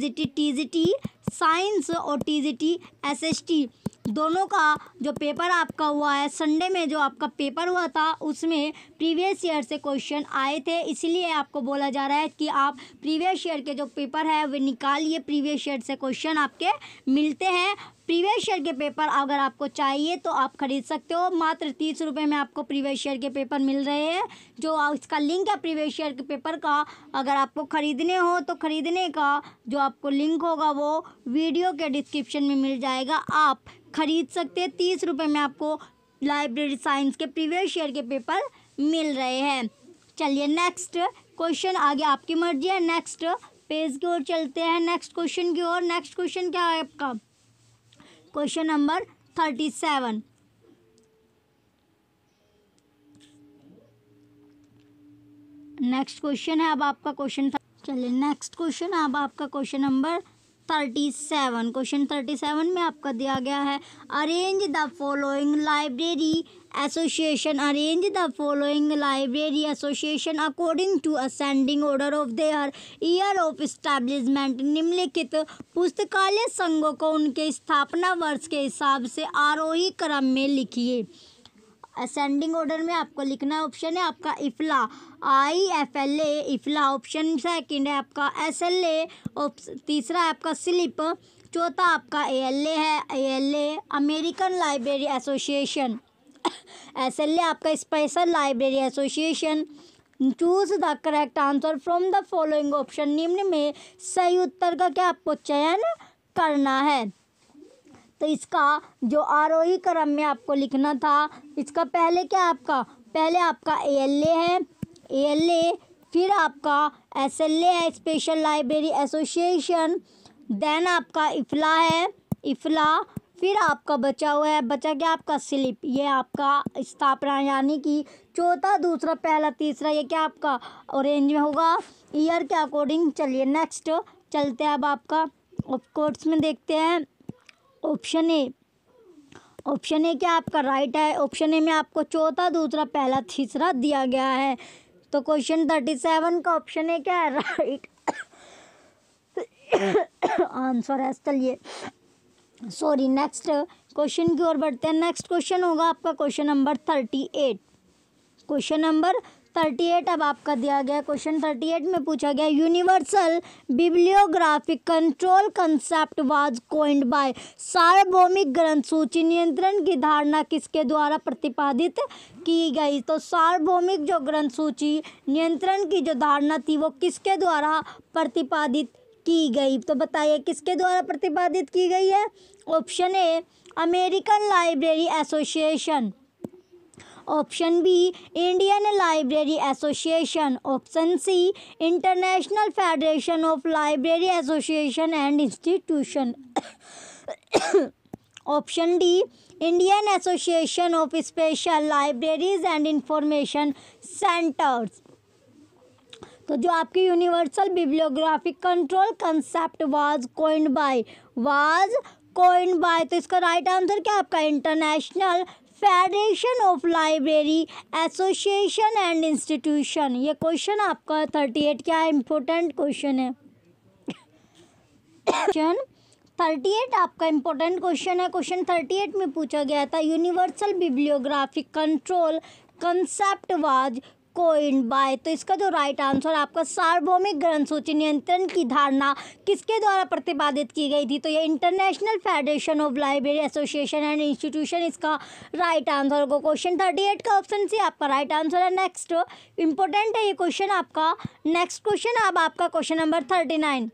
जी साइंस और टी एसएसटी दोनों का जो पेपर आपका हुआ है संडे में जो आपका पेपर हुआ था उसमें प्रीवियस ईयर से क्वेश्चन आए थे इसलिए आपको बोला जा रहा है कि आप प्रीवियस ईयर के जो पेपर है वे निकालिए प्रीवियस ईयर से क्वेश्चन आपके मिलते हैं प्रीवियस ईयर के पेपर अगर आपको चाहिए तो आप खरीद सकते हो मात्र तीस रुपये में आपको प्रीवियस ईयर के पेपर मिल रहे हैं जो इसका लिंक है प्रीवियस ईयर के पेपर का अगर आपको ख़रीदने हो तो ख़रीदने का जो आपको लिंक होगा वो वीडियो के डिस्क्रिप्शन में मिल जाएगा आप खरीद सकते हैं तीस रुपये में आपको लाइब्रेरी साइंस के प्रीवियस ईयर के पेपर मिल रहे हैं चलिए नेक्स्ट क्वेश्चन आगे आपकी मर्जी है नेक्स्ट पेज की ओर चलते हैं नेक्स्ट क्वेश्चन की ओर नेक्स्ट क्वेश्चन क्या है आपका question number thirty seven next question है अब आपका क्वेश्चन चलिए नेक्स्ट क्वेश्चन अब आपका question number thirty seven question thirty seven में आपका दिया गया है arrange the following library association arrange the following library association according to ascending order of their year of establishment निम्नलिखित पुस्तकालय संघों को उनके स्थापना वर्ष के हिसाब से आरोही क्रम में लिखिए असेंडिंग ऑर्डर में आपको लिखना ऑप्शन है आपका IFLA I F L A IFLA option second है आपका एस एल ए तीसरा आपका स्लिप चौथा आपका ए एल ए है A L A American library association SLA आपका special library association choose the correct answer from the following option निम्न में सही उत्तर का क्या आपको चयन करना है तो इसका जो आरोही क्रम में आपको लिखना था इसका पहले क्या आपका पहले आपका ए एल ए है ए एल ए फिर आपका एस एल ए है स्पेशल लाइब्रेरी एसोसिएशन देन आपका इफला है इफला फिर आपका बचा हुआ है बचा क्या आपका स्लिप ये आपका स्थापना यानी कि चौथा दूसरा पहला तीसरा ये क्या आपका ऑरेंज में होगा ईयर के अकॉर्डिंग चलिए नेक्स्ट चलते हैं अब आपका कोर्ट्स में देखते हैं ऑप्शन ए ऑप्शन ए क्या आपका राइट है ऑप्शन ए में आपको चौथा दूसरा पहला तीसरा दिया गया है तो क्वेश्चन थर्टी सेवन का ऑप्शन ए क्या है राइट आंसर है चलिए सॉरी नेक्स्ट क्वेश्चन की ओर बढ़ते हैं नेक्स्ट क्वेश्चन होगा आपका question number thirty eight question number thirty eight अब आपका दिया गया क्वेश्चन थर्टी एट में पूछा गया universal bibliographic control concept was coined by सार्वभौमिक ग्रंथ सूची नियंत्रण की धारणा किसके द्वारा प्रतिपादित की गई तो सार्वभौमिक जो ग्रंथ सूची नियंत्रण की जो धारणा थी वो किसके द्वारा प्रतिपादित की गई तो बताइए किसके द्वारा प्रतिपादित की गई है option A American library association option B Indian library association option C international federation of library association and institution option D Indian association of special libraries and information centres तो जो आपकी universal bibliographic control concept was coined by was coin by तो इसका right answer क्या आपका international federation of library association and institution ये question आपका thirty eight क्या है इम्पोर्टेंट क्वेश्चन है क्वेश्चन थर्टी एट आपका इम्पोर्टेंट क्वेश्चन है क्वेश्चन थर्टी एट में पूछा गया था universal bibliographic control concept was coin by तो इसका जो राइट आंसर आपका सार्वभौमिक ग्रंथ सूची नियंत्रण की धारणा किसके द्वारा प्रतिपादित की गई थी तो ये international federation of library association and institution इसका राइट आंसर होगा क्वेश्चन थर्टी एट का ऑप्शन सी आपका राइट आंसर है नेक्स्ट इंपॉर्टेंट है ये क्वेश्चन आपका नेक्स्ट क्वेश्चन अब आपका question number thirty nine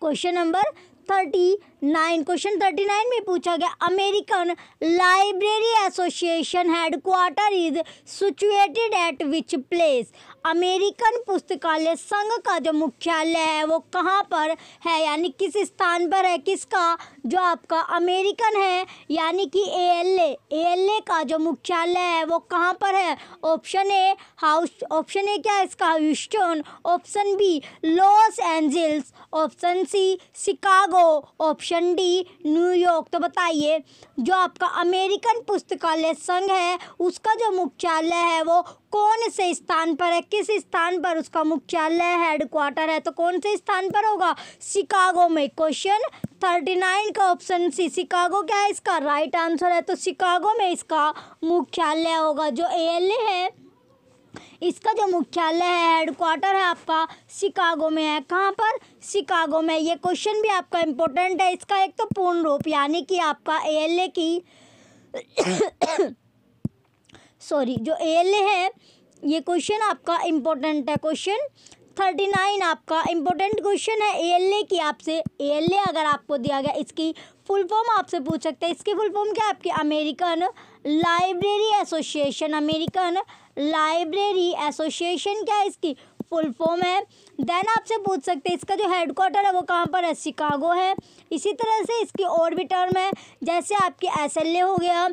question number thirty nine question thirty nine में पूछा गया American library association headquarter is situated at which place American पुस्तकालय संघ का जो मुख्यालय है वो कहाँ पर है यानी किस स्थान पर है किसका जो आपका अमेरिकन है यानी कि ए एल ए एल ए का जो मुख्यालय है वो कहाँ पर है option A house option A क्या है इसका Houston option B Los Angeles option C Chicago option option D New York तो बताइए जो आपका अमेरिकन पुस्तकालय संघ है उसका जो मुख्यालय है वो कौन से स्थान पर है किस स्थान पर उसका मुख्यालय हेडक्वार्टर है तो कौन से स्थान पर होगा शिकागो में क्वेश्चन थर्टी नाइन का ऑप्शन सी शिकागो क्या है इसका राइट आंसर है तो शिकागो में इसका मुख्यालय होगा जो ए है इसका जो मुख्यालय है हेडक्वार्टर है आपका शिकागो में है कहाँ पर शिकागो में ये क्वेश्चन भी आपका इम्पोर्टेंट है इसका एक तो पूर्ण रूप यानी कि आपका ए की सॉरी जो ए है ये क्वेश्चन आपका इम्पोर्टेंट है क्वेश्चन थर्टी नाइन आपका इम्पोर्टेंट क्वेश्चन है ए की आपसे ए अगर आपको दिया गया इसकी फुल फॉर्म आपसे पूछ सकते हैं इसकी फुल फॉर्म क्या है आपकी American library association American library association क्या है इसकी फुल फॉर्म है देन आपसे पूछ सकते हैं इसका जो हेड क्वार्टर है वो कहाँ पर है शिकागो है इसी तरह से इसकी और भी टर्म है जैसे आपकी एस हो गया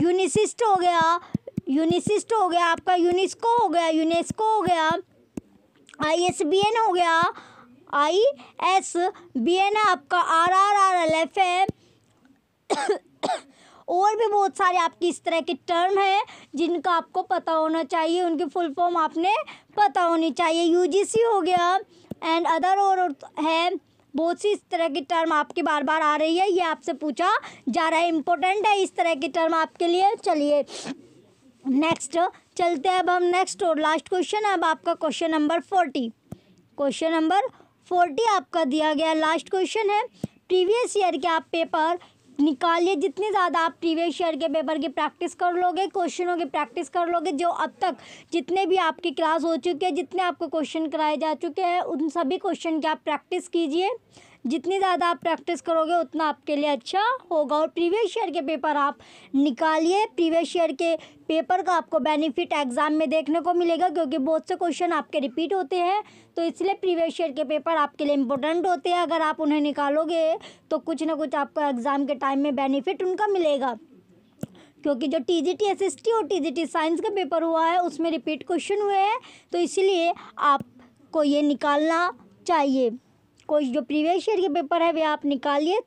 यूनिसिस्ट हो गया यूनिसिस्ट हो गया आपका यूनिस्को हो गया यूनेस्को हो गया आई हो गया I S B N F का R R R L F है और भी बहुत सारे आपकी इस तरह के टर्म है जिनका आपको पता होना चाहिए उनकी फुल फॉर्म आपने पता होनी चाहिए यूजीसी हो गया एंड अदर और है बहुत सी इस तरह की टर्म आपकी बार बार आ रही है ये आपसे पूछा जा रहा है इम्पोर्टेंट है इस तरह की टर्म आपके लिए चलिए नेक्स्ट चलते हैं अब हम नेक्स्ट और लास्ट क्वेश्चन अब आपका question number forty question number forty आपका दिया गया लास्ट क्वेश्चन है प्रीवियस ईयर के आप पेपर निकालिए जितने ज़्यादा आप प्रीवियस ईयर के पेपर की प्रैक्टिस कर लोगे क्वेश्चनों की प्रैक्टिस कर लोगे जो अब तक जितने भी आपकी क्लास हो चुकी है जितने आपको क्वेश्चन कराए जा चुके हैं उन सभी क्वेश्चन की आप प्रैक्टिस कीजिए जितनी ज़्यादा आप प्रैक्टिस करोगे उतना आपके लिए अच्छा होगा और प्रीवियस ईयर के पेपर आप निकालिए प्रीवियस ईयर के पेपर का आपको बेनिफिट एग्ज़ाम में देखने को मिलेगा क्योंकि बहुत से क्वेश्चन आपके रिपीट होते हैं तो इसलिए प्रीवियस ईयर के पेपर आपके लिए इम्पोर्टेंट होते हैं अगर आप उन्हें निकालोगे तो कुछ ना कुछ आपको एग्ज़ाम के टाइम में बेनिफिट उनका मिलेगा क्योंकि जो टी जी टी और टी जी टी साइंस का पेपर हुआ है उसमें रिपीट क्वेश्चन हुए हैं तो इसलिए आपको ये निकालना चाहिए कोई जो प्रीवियस ईयर के पेपर है वे आप निकालिए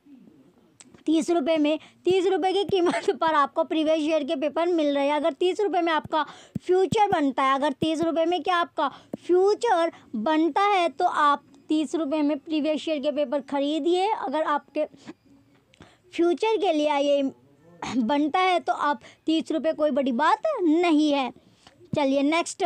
तीस रुपये में तीस रुपये की कीमत पर आपको प्रीवियस ईयर के पेपर मिल रहे हैं अगर तीस रुपये में आपका फ्यूचर बनता है अगर तीस रुपये में क्या आपका फ्यूचर बनता है तो आप तीस रुपये में प्रीवियस ईयर के पेपर खरीदिए अगर आपके फ्यूचर के लिए ये बनता है तो आप तीस रुपये कोई बड़ी बात नहीं है चलिए नेक्स्ट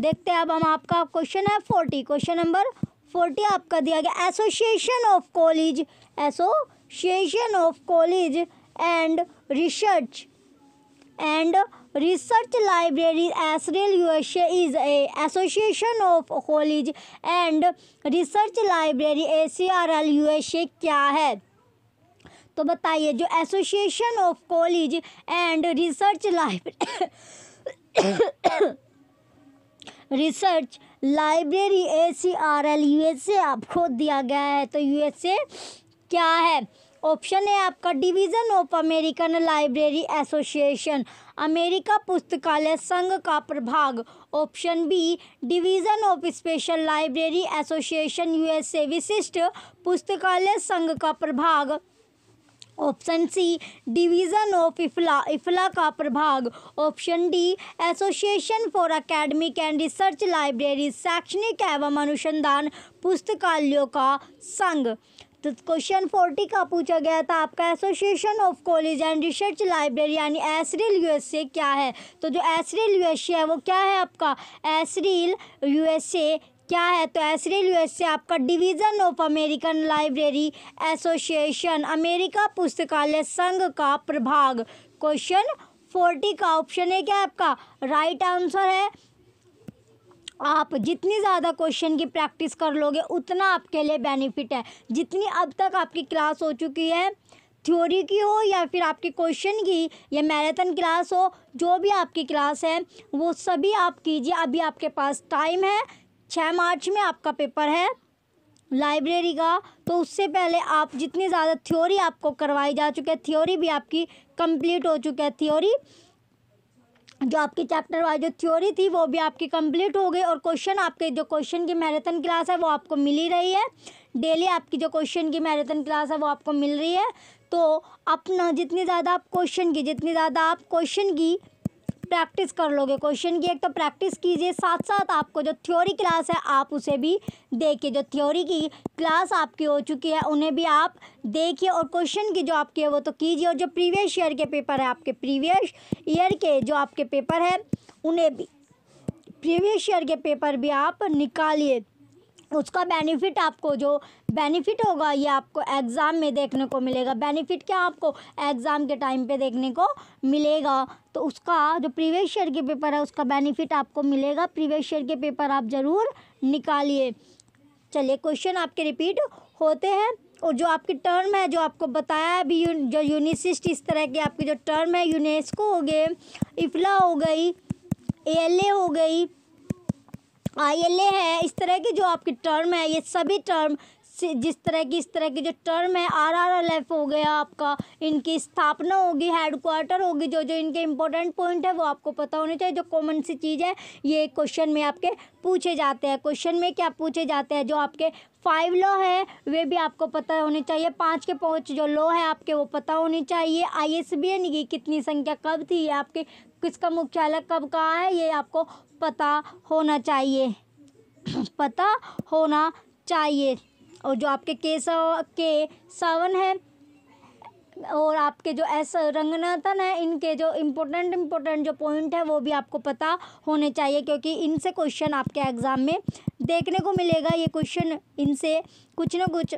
देखते हैं अब हम आपका क्वेश्चन है फोर्टी क्वेश्चन नंबर फोर्टी आपका दिया गया association of college association of college and research and research library research library asriel association of college and research library A C R L USA क्या है तो बताइए जो association of college and research library research library A C R L U S A आपको दिया गया है तो यू एस ए क्या है ऑप्शन है आपका division of American library association America पुस्तकालय संघ का प्रभाग option B division of special library association USA विशिष्ट पुस्तकालय संघ का प्रभाग option C division of IFLA IFLA का प्रभाग option D association for academic and research library शैक्षणिक एवं अनुसंधान पुस्तकालयों का संघ तो क्वेश्चन फोर्टी का पूछा गया था आपका association of college and research library यानी एसरील यूएसए क्या है तो जो एसरील यूएसए है वो क्या है आपका एसरील यूएसए क्या है तो एसरील से आपका division of American library association America पुस्तकालय संघ का प्रभाग क्वेश्चन फोर्टी का ऑप्शन है क्या आपका राइट आंसर है आप जितनी ज़्यादा क्वेश्चन की प्रैक्टिस कर लोगे उतना आपके लिए बेनिफिट है जितनी अब तक आपकी क्लास हो चुकी है थ्योरी की हो या फिर आपके क्वेश्चन की या मैराथन क्लास हो जो भी आपकी क्लास है वो सभी आप कीजिए अभी आपके पास टाइम है छः मार्च में आपका पेपर है लाइब्रेरी का तो उससे पहले आप जितनी ज़्यादा थ्योरी आपको करवाई जा चुकी है थ्योरी भी आपकी कंप्लीट हो चुकी है थ्योरी जो आपकी चैप्टर वाइज जो थ्योरी थी वो भी आपकी कंप्लीट हो गई और क्वेश्चन आपके जो क्वेश्चन की मैराथन क्लास है वो आपको मिल ही रही है डेली आपकी जो क्वेश्चन की मैराथन क्लास है वो आपको मिल रही है तो अपना जितनी ज़्यादा आप क्वेश्चन की जितनी ज़्यादा आप क्वेश्चन की प्रैक्टिस कर लोगे क्वेश्चन की एक तो प्रैक्टिस कीजिए साथ साथ आपको जो थ्योरी क्लास है आप उसे भी देखिए जो थ्योरी की क्लास आपकी हो चुकी है उन्हें भी आप देखिए और क्वेश्चन की जो आपकी है वो तो कीजिए और जो प्रीवियस ईयर के पेपर है आपके प्रीवियस ईयर के जो आपके पेपर है उन्हें भी प्रीवियस ईयर के पेपर भी आप निकालिए उसका बेनिफिट आपको जो बेनिफिट होगा ये आपको एग्ज़ाम में देखने को मिलेगा बेनिफिट क्या आपको एग्ज़ाम के टाइम पे देखने को मिलेगा तो उसका जो प्रीवियस ईयर के पेपर है उसका बेनिफिट आपको मिलेगा प्रीवियस ईयर के पेपर आप ज़रूर निकालिए चलिए क्वेश्चन आपके रिपीट होते हैं और जो आपकी टर्म है जो आपको बताया अभी यू, जो यूनिसिस्ट इस तरह के आपके जो टर्म है यूनेस्को हो गए इफला हो गई ए हो गई आईएलए हाँ, है इस तरह की जो आपकी टर्म है ये सभी टर्म जिस तरह की इस तरह की जो टर्म है आर आर एल एफ हो गया आपका इनकी स्थापना होगी हेडक्वार्टर होगी जो जो इनके इंपॉर्टेंट पॉइंट है वो आपको पता होने चाहिए जो कॉमन सी चीज़ है ये क्वेश्चन में आपके पूछे जाते हैं क्वेश्चन में क्या पूछे जाते हैं जो आपके फाइव लॉ है वे भी आपको पता होने चाहिए पाँच के पाँच जो लॉ है आपके वो पता होने चाहिए आई एस बी एन की कितनी संख्या कब थी आपके किसका मुख्यालय कब कहाँ है ये आपको पता होना चाहिए पता होना चाहिए और जो आपके केसव के सावन है और आपके जो एस रंगनाथन है इनके जो इम्पोर्टेंट इम्पोर्टेंट जो पॉइंट है वो भी आपको पता होने चाहिए क्योंकि इनसे क्वेश्चन आपके एग्ज़ाम में देखने को मिलेगा ये क्वेश्चन इनसे कुछ ना कुछ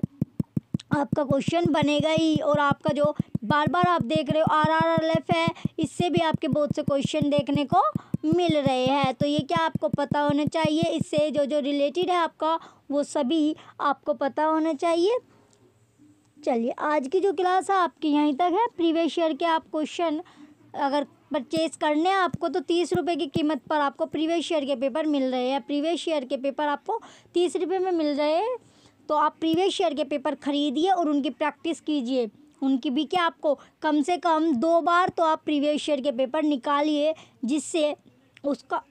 आपका क्वेश्चन बनेगा ही और आपका जो बार बार आप देख रहे हो आर आर एल एफ है इससे भी आपके बहुत से क्वेश्चन देखने को मिल रहे हैं तो ये क्या आपको पता होना चाहिए इससे जो जो रिलेटेड है आपका वो सभी आपको पता होना चाहिए चलिए आज की जो क्लास है आपकी यहीं तक है प्रीवियस ईयर के आप क्वेश्चन अगर परचेज करने हैं आपको तो तीस रुपये की कीमत पर आपको प्रीवियस ईयर के पेपर मिल रहे हैं प्रीवियस ईयर के पेपर आपको तीस रुपये में मिल रहे हैं तो आप प्रीवियस ईयर के पेपर खरीदिए और उनकी प्रैक्टिस कीजिए उनकी भी क्या आपको कम से कम दो बार तो आप प्रीवियस ईयर के पेपर निकालिए जिससे उसका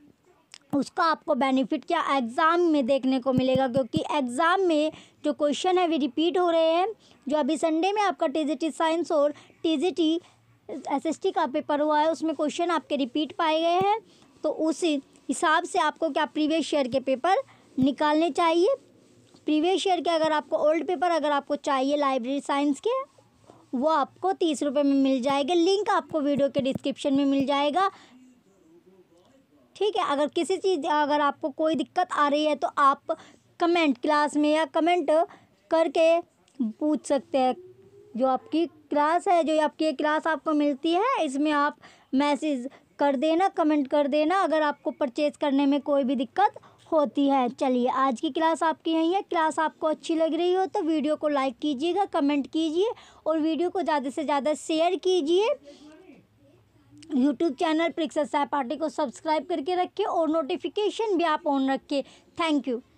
उसका आपको बेनिफिट क्या एग्ज़ाम में देखने को मिलेगा क्योंकि एग्ज़ाम में जो क्वेश्चन है वे रिपीट हो रहे हैं जो अभी संडे में आपका टी साइंस और टी एसएसटी का पेपर हुआ है उसमें क्वेश्चन आपके रिपीट पाए गए हैं तो उस हिसाब से आपको क्या प्रीवियस ईयर के पेपर निकालने चाहिए प्रीवियस ईयर के अगर आपको ओल्ड पेपर अगर आपको चाहिए लाइब्रेरी साइंस के वो आपको तीस रुपये में मिल जाएगा लिंक आपको वीडियो के डिस्क्रिप्शन में मिल जाएगा ठीक है अगर किसी चीज़ अगर आपको कोई दिक्कत आ रही है तो आप कमेंट क्लास में या कमेंट करके पूछ सकते हैं जो आपकी क्लास है जो आपकी क्लास आपको मिलती है इसमें आप मैसेज कर देना कमेंट कर देना अगर आपको परचेज़ करने में कोई भी दिक्कत होती है चलिए आज की क्लास आपकी यहीं है क्लास आपको अच्छी लग रही हो तो वीडियो को लाइक कीजिएगा कमेंट कीजिए और वीडियो को ज़्यादा से ज़्यादा शेयर कीजिए यूट्यूब चैनल साहब पार्टी को सब्सक्राइब करके रखें और नोटिफिकेशन भी आप ऑन रखें थैंक यू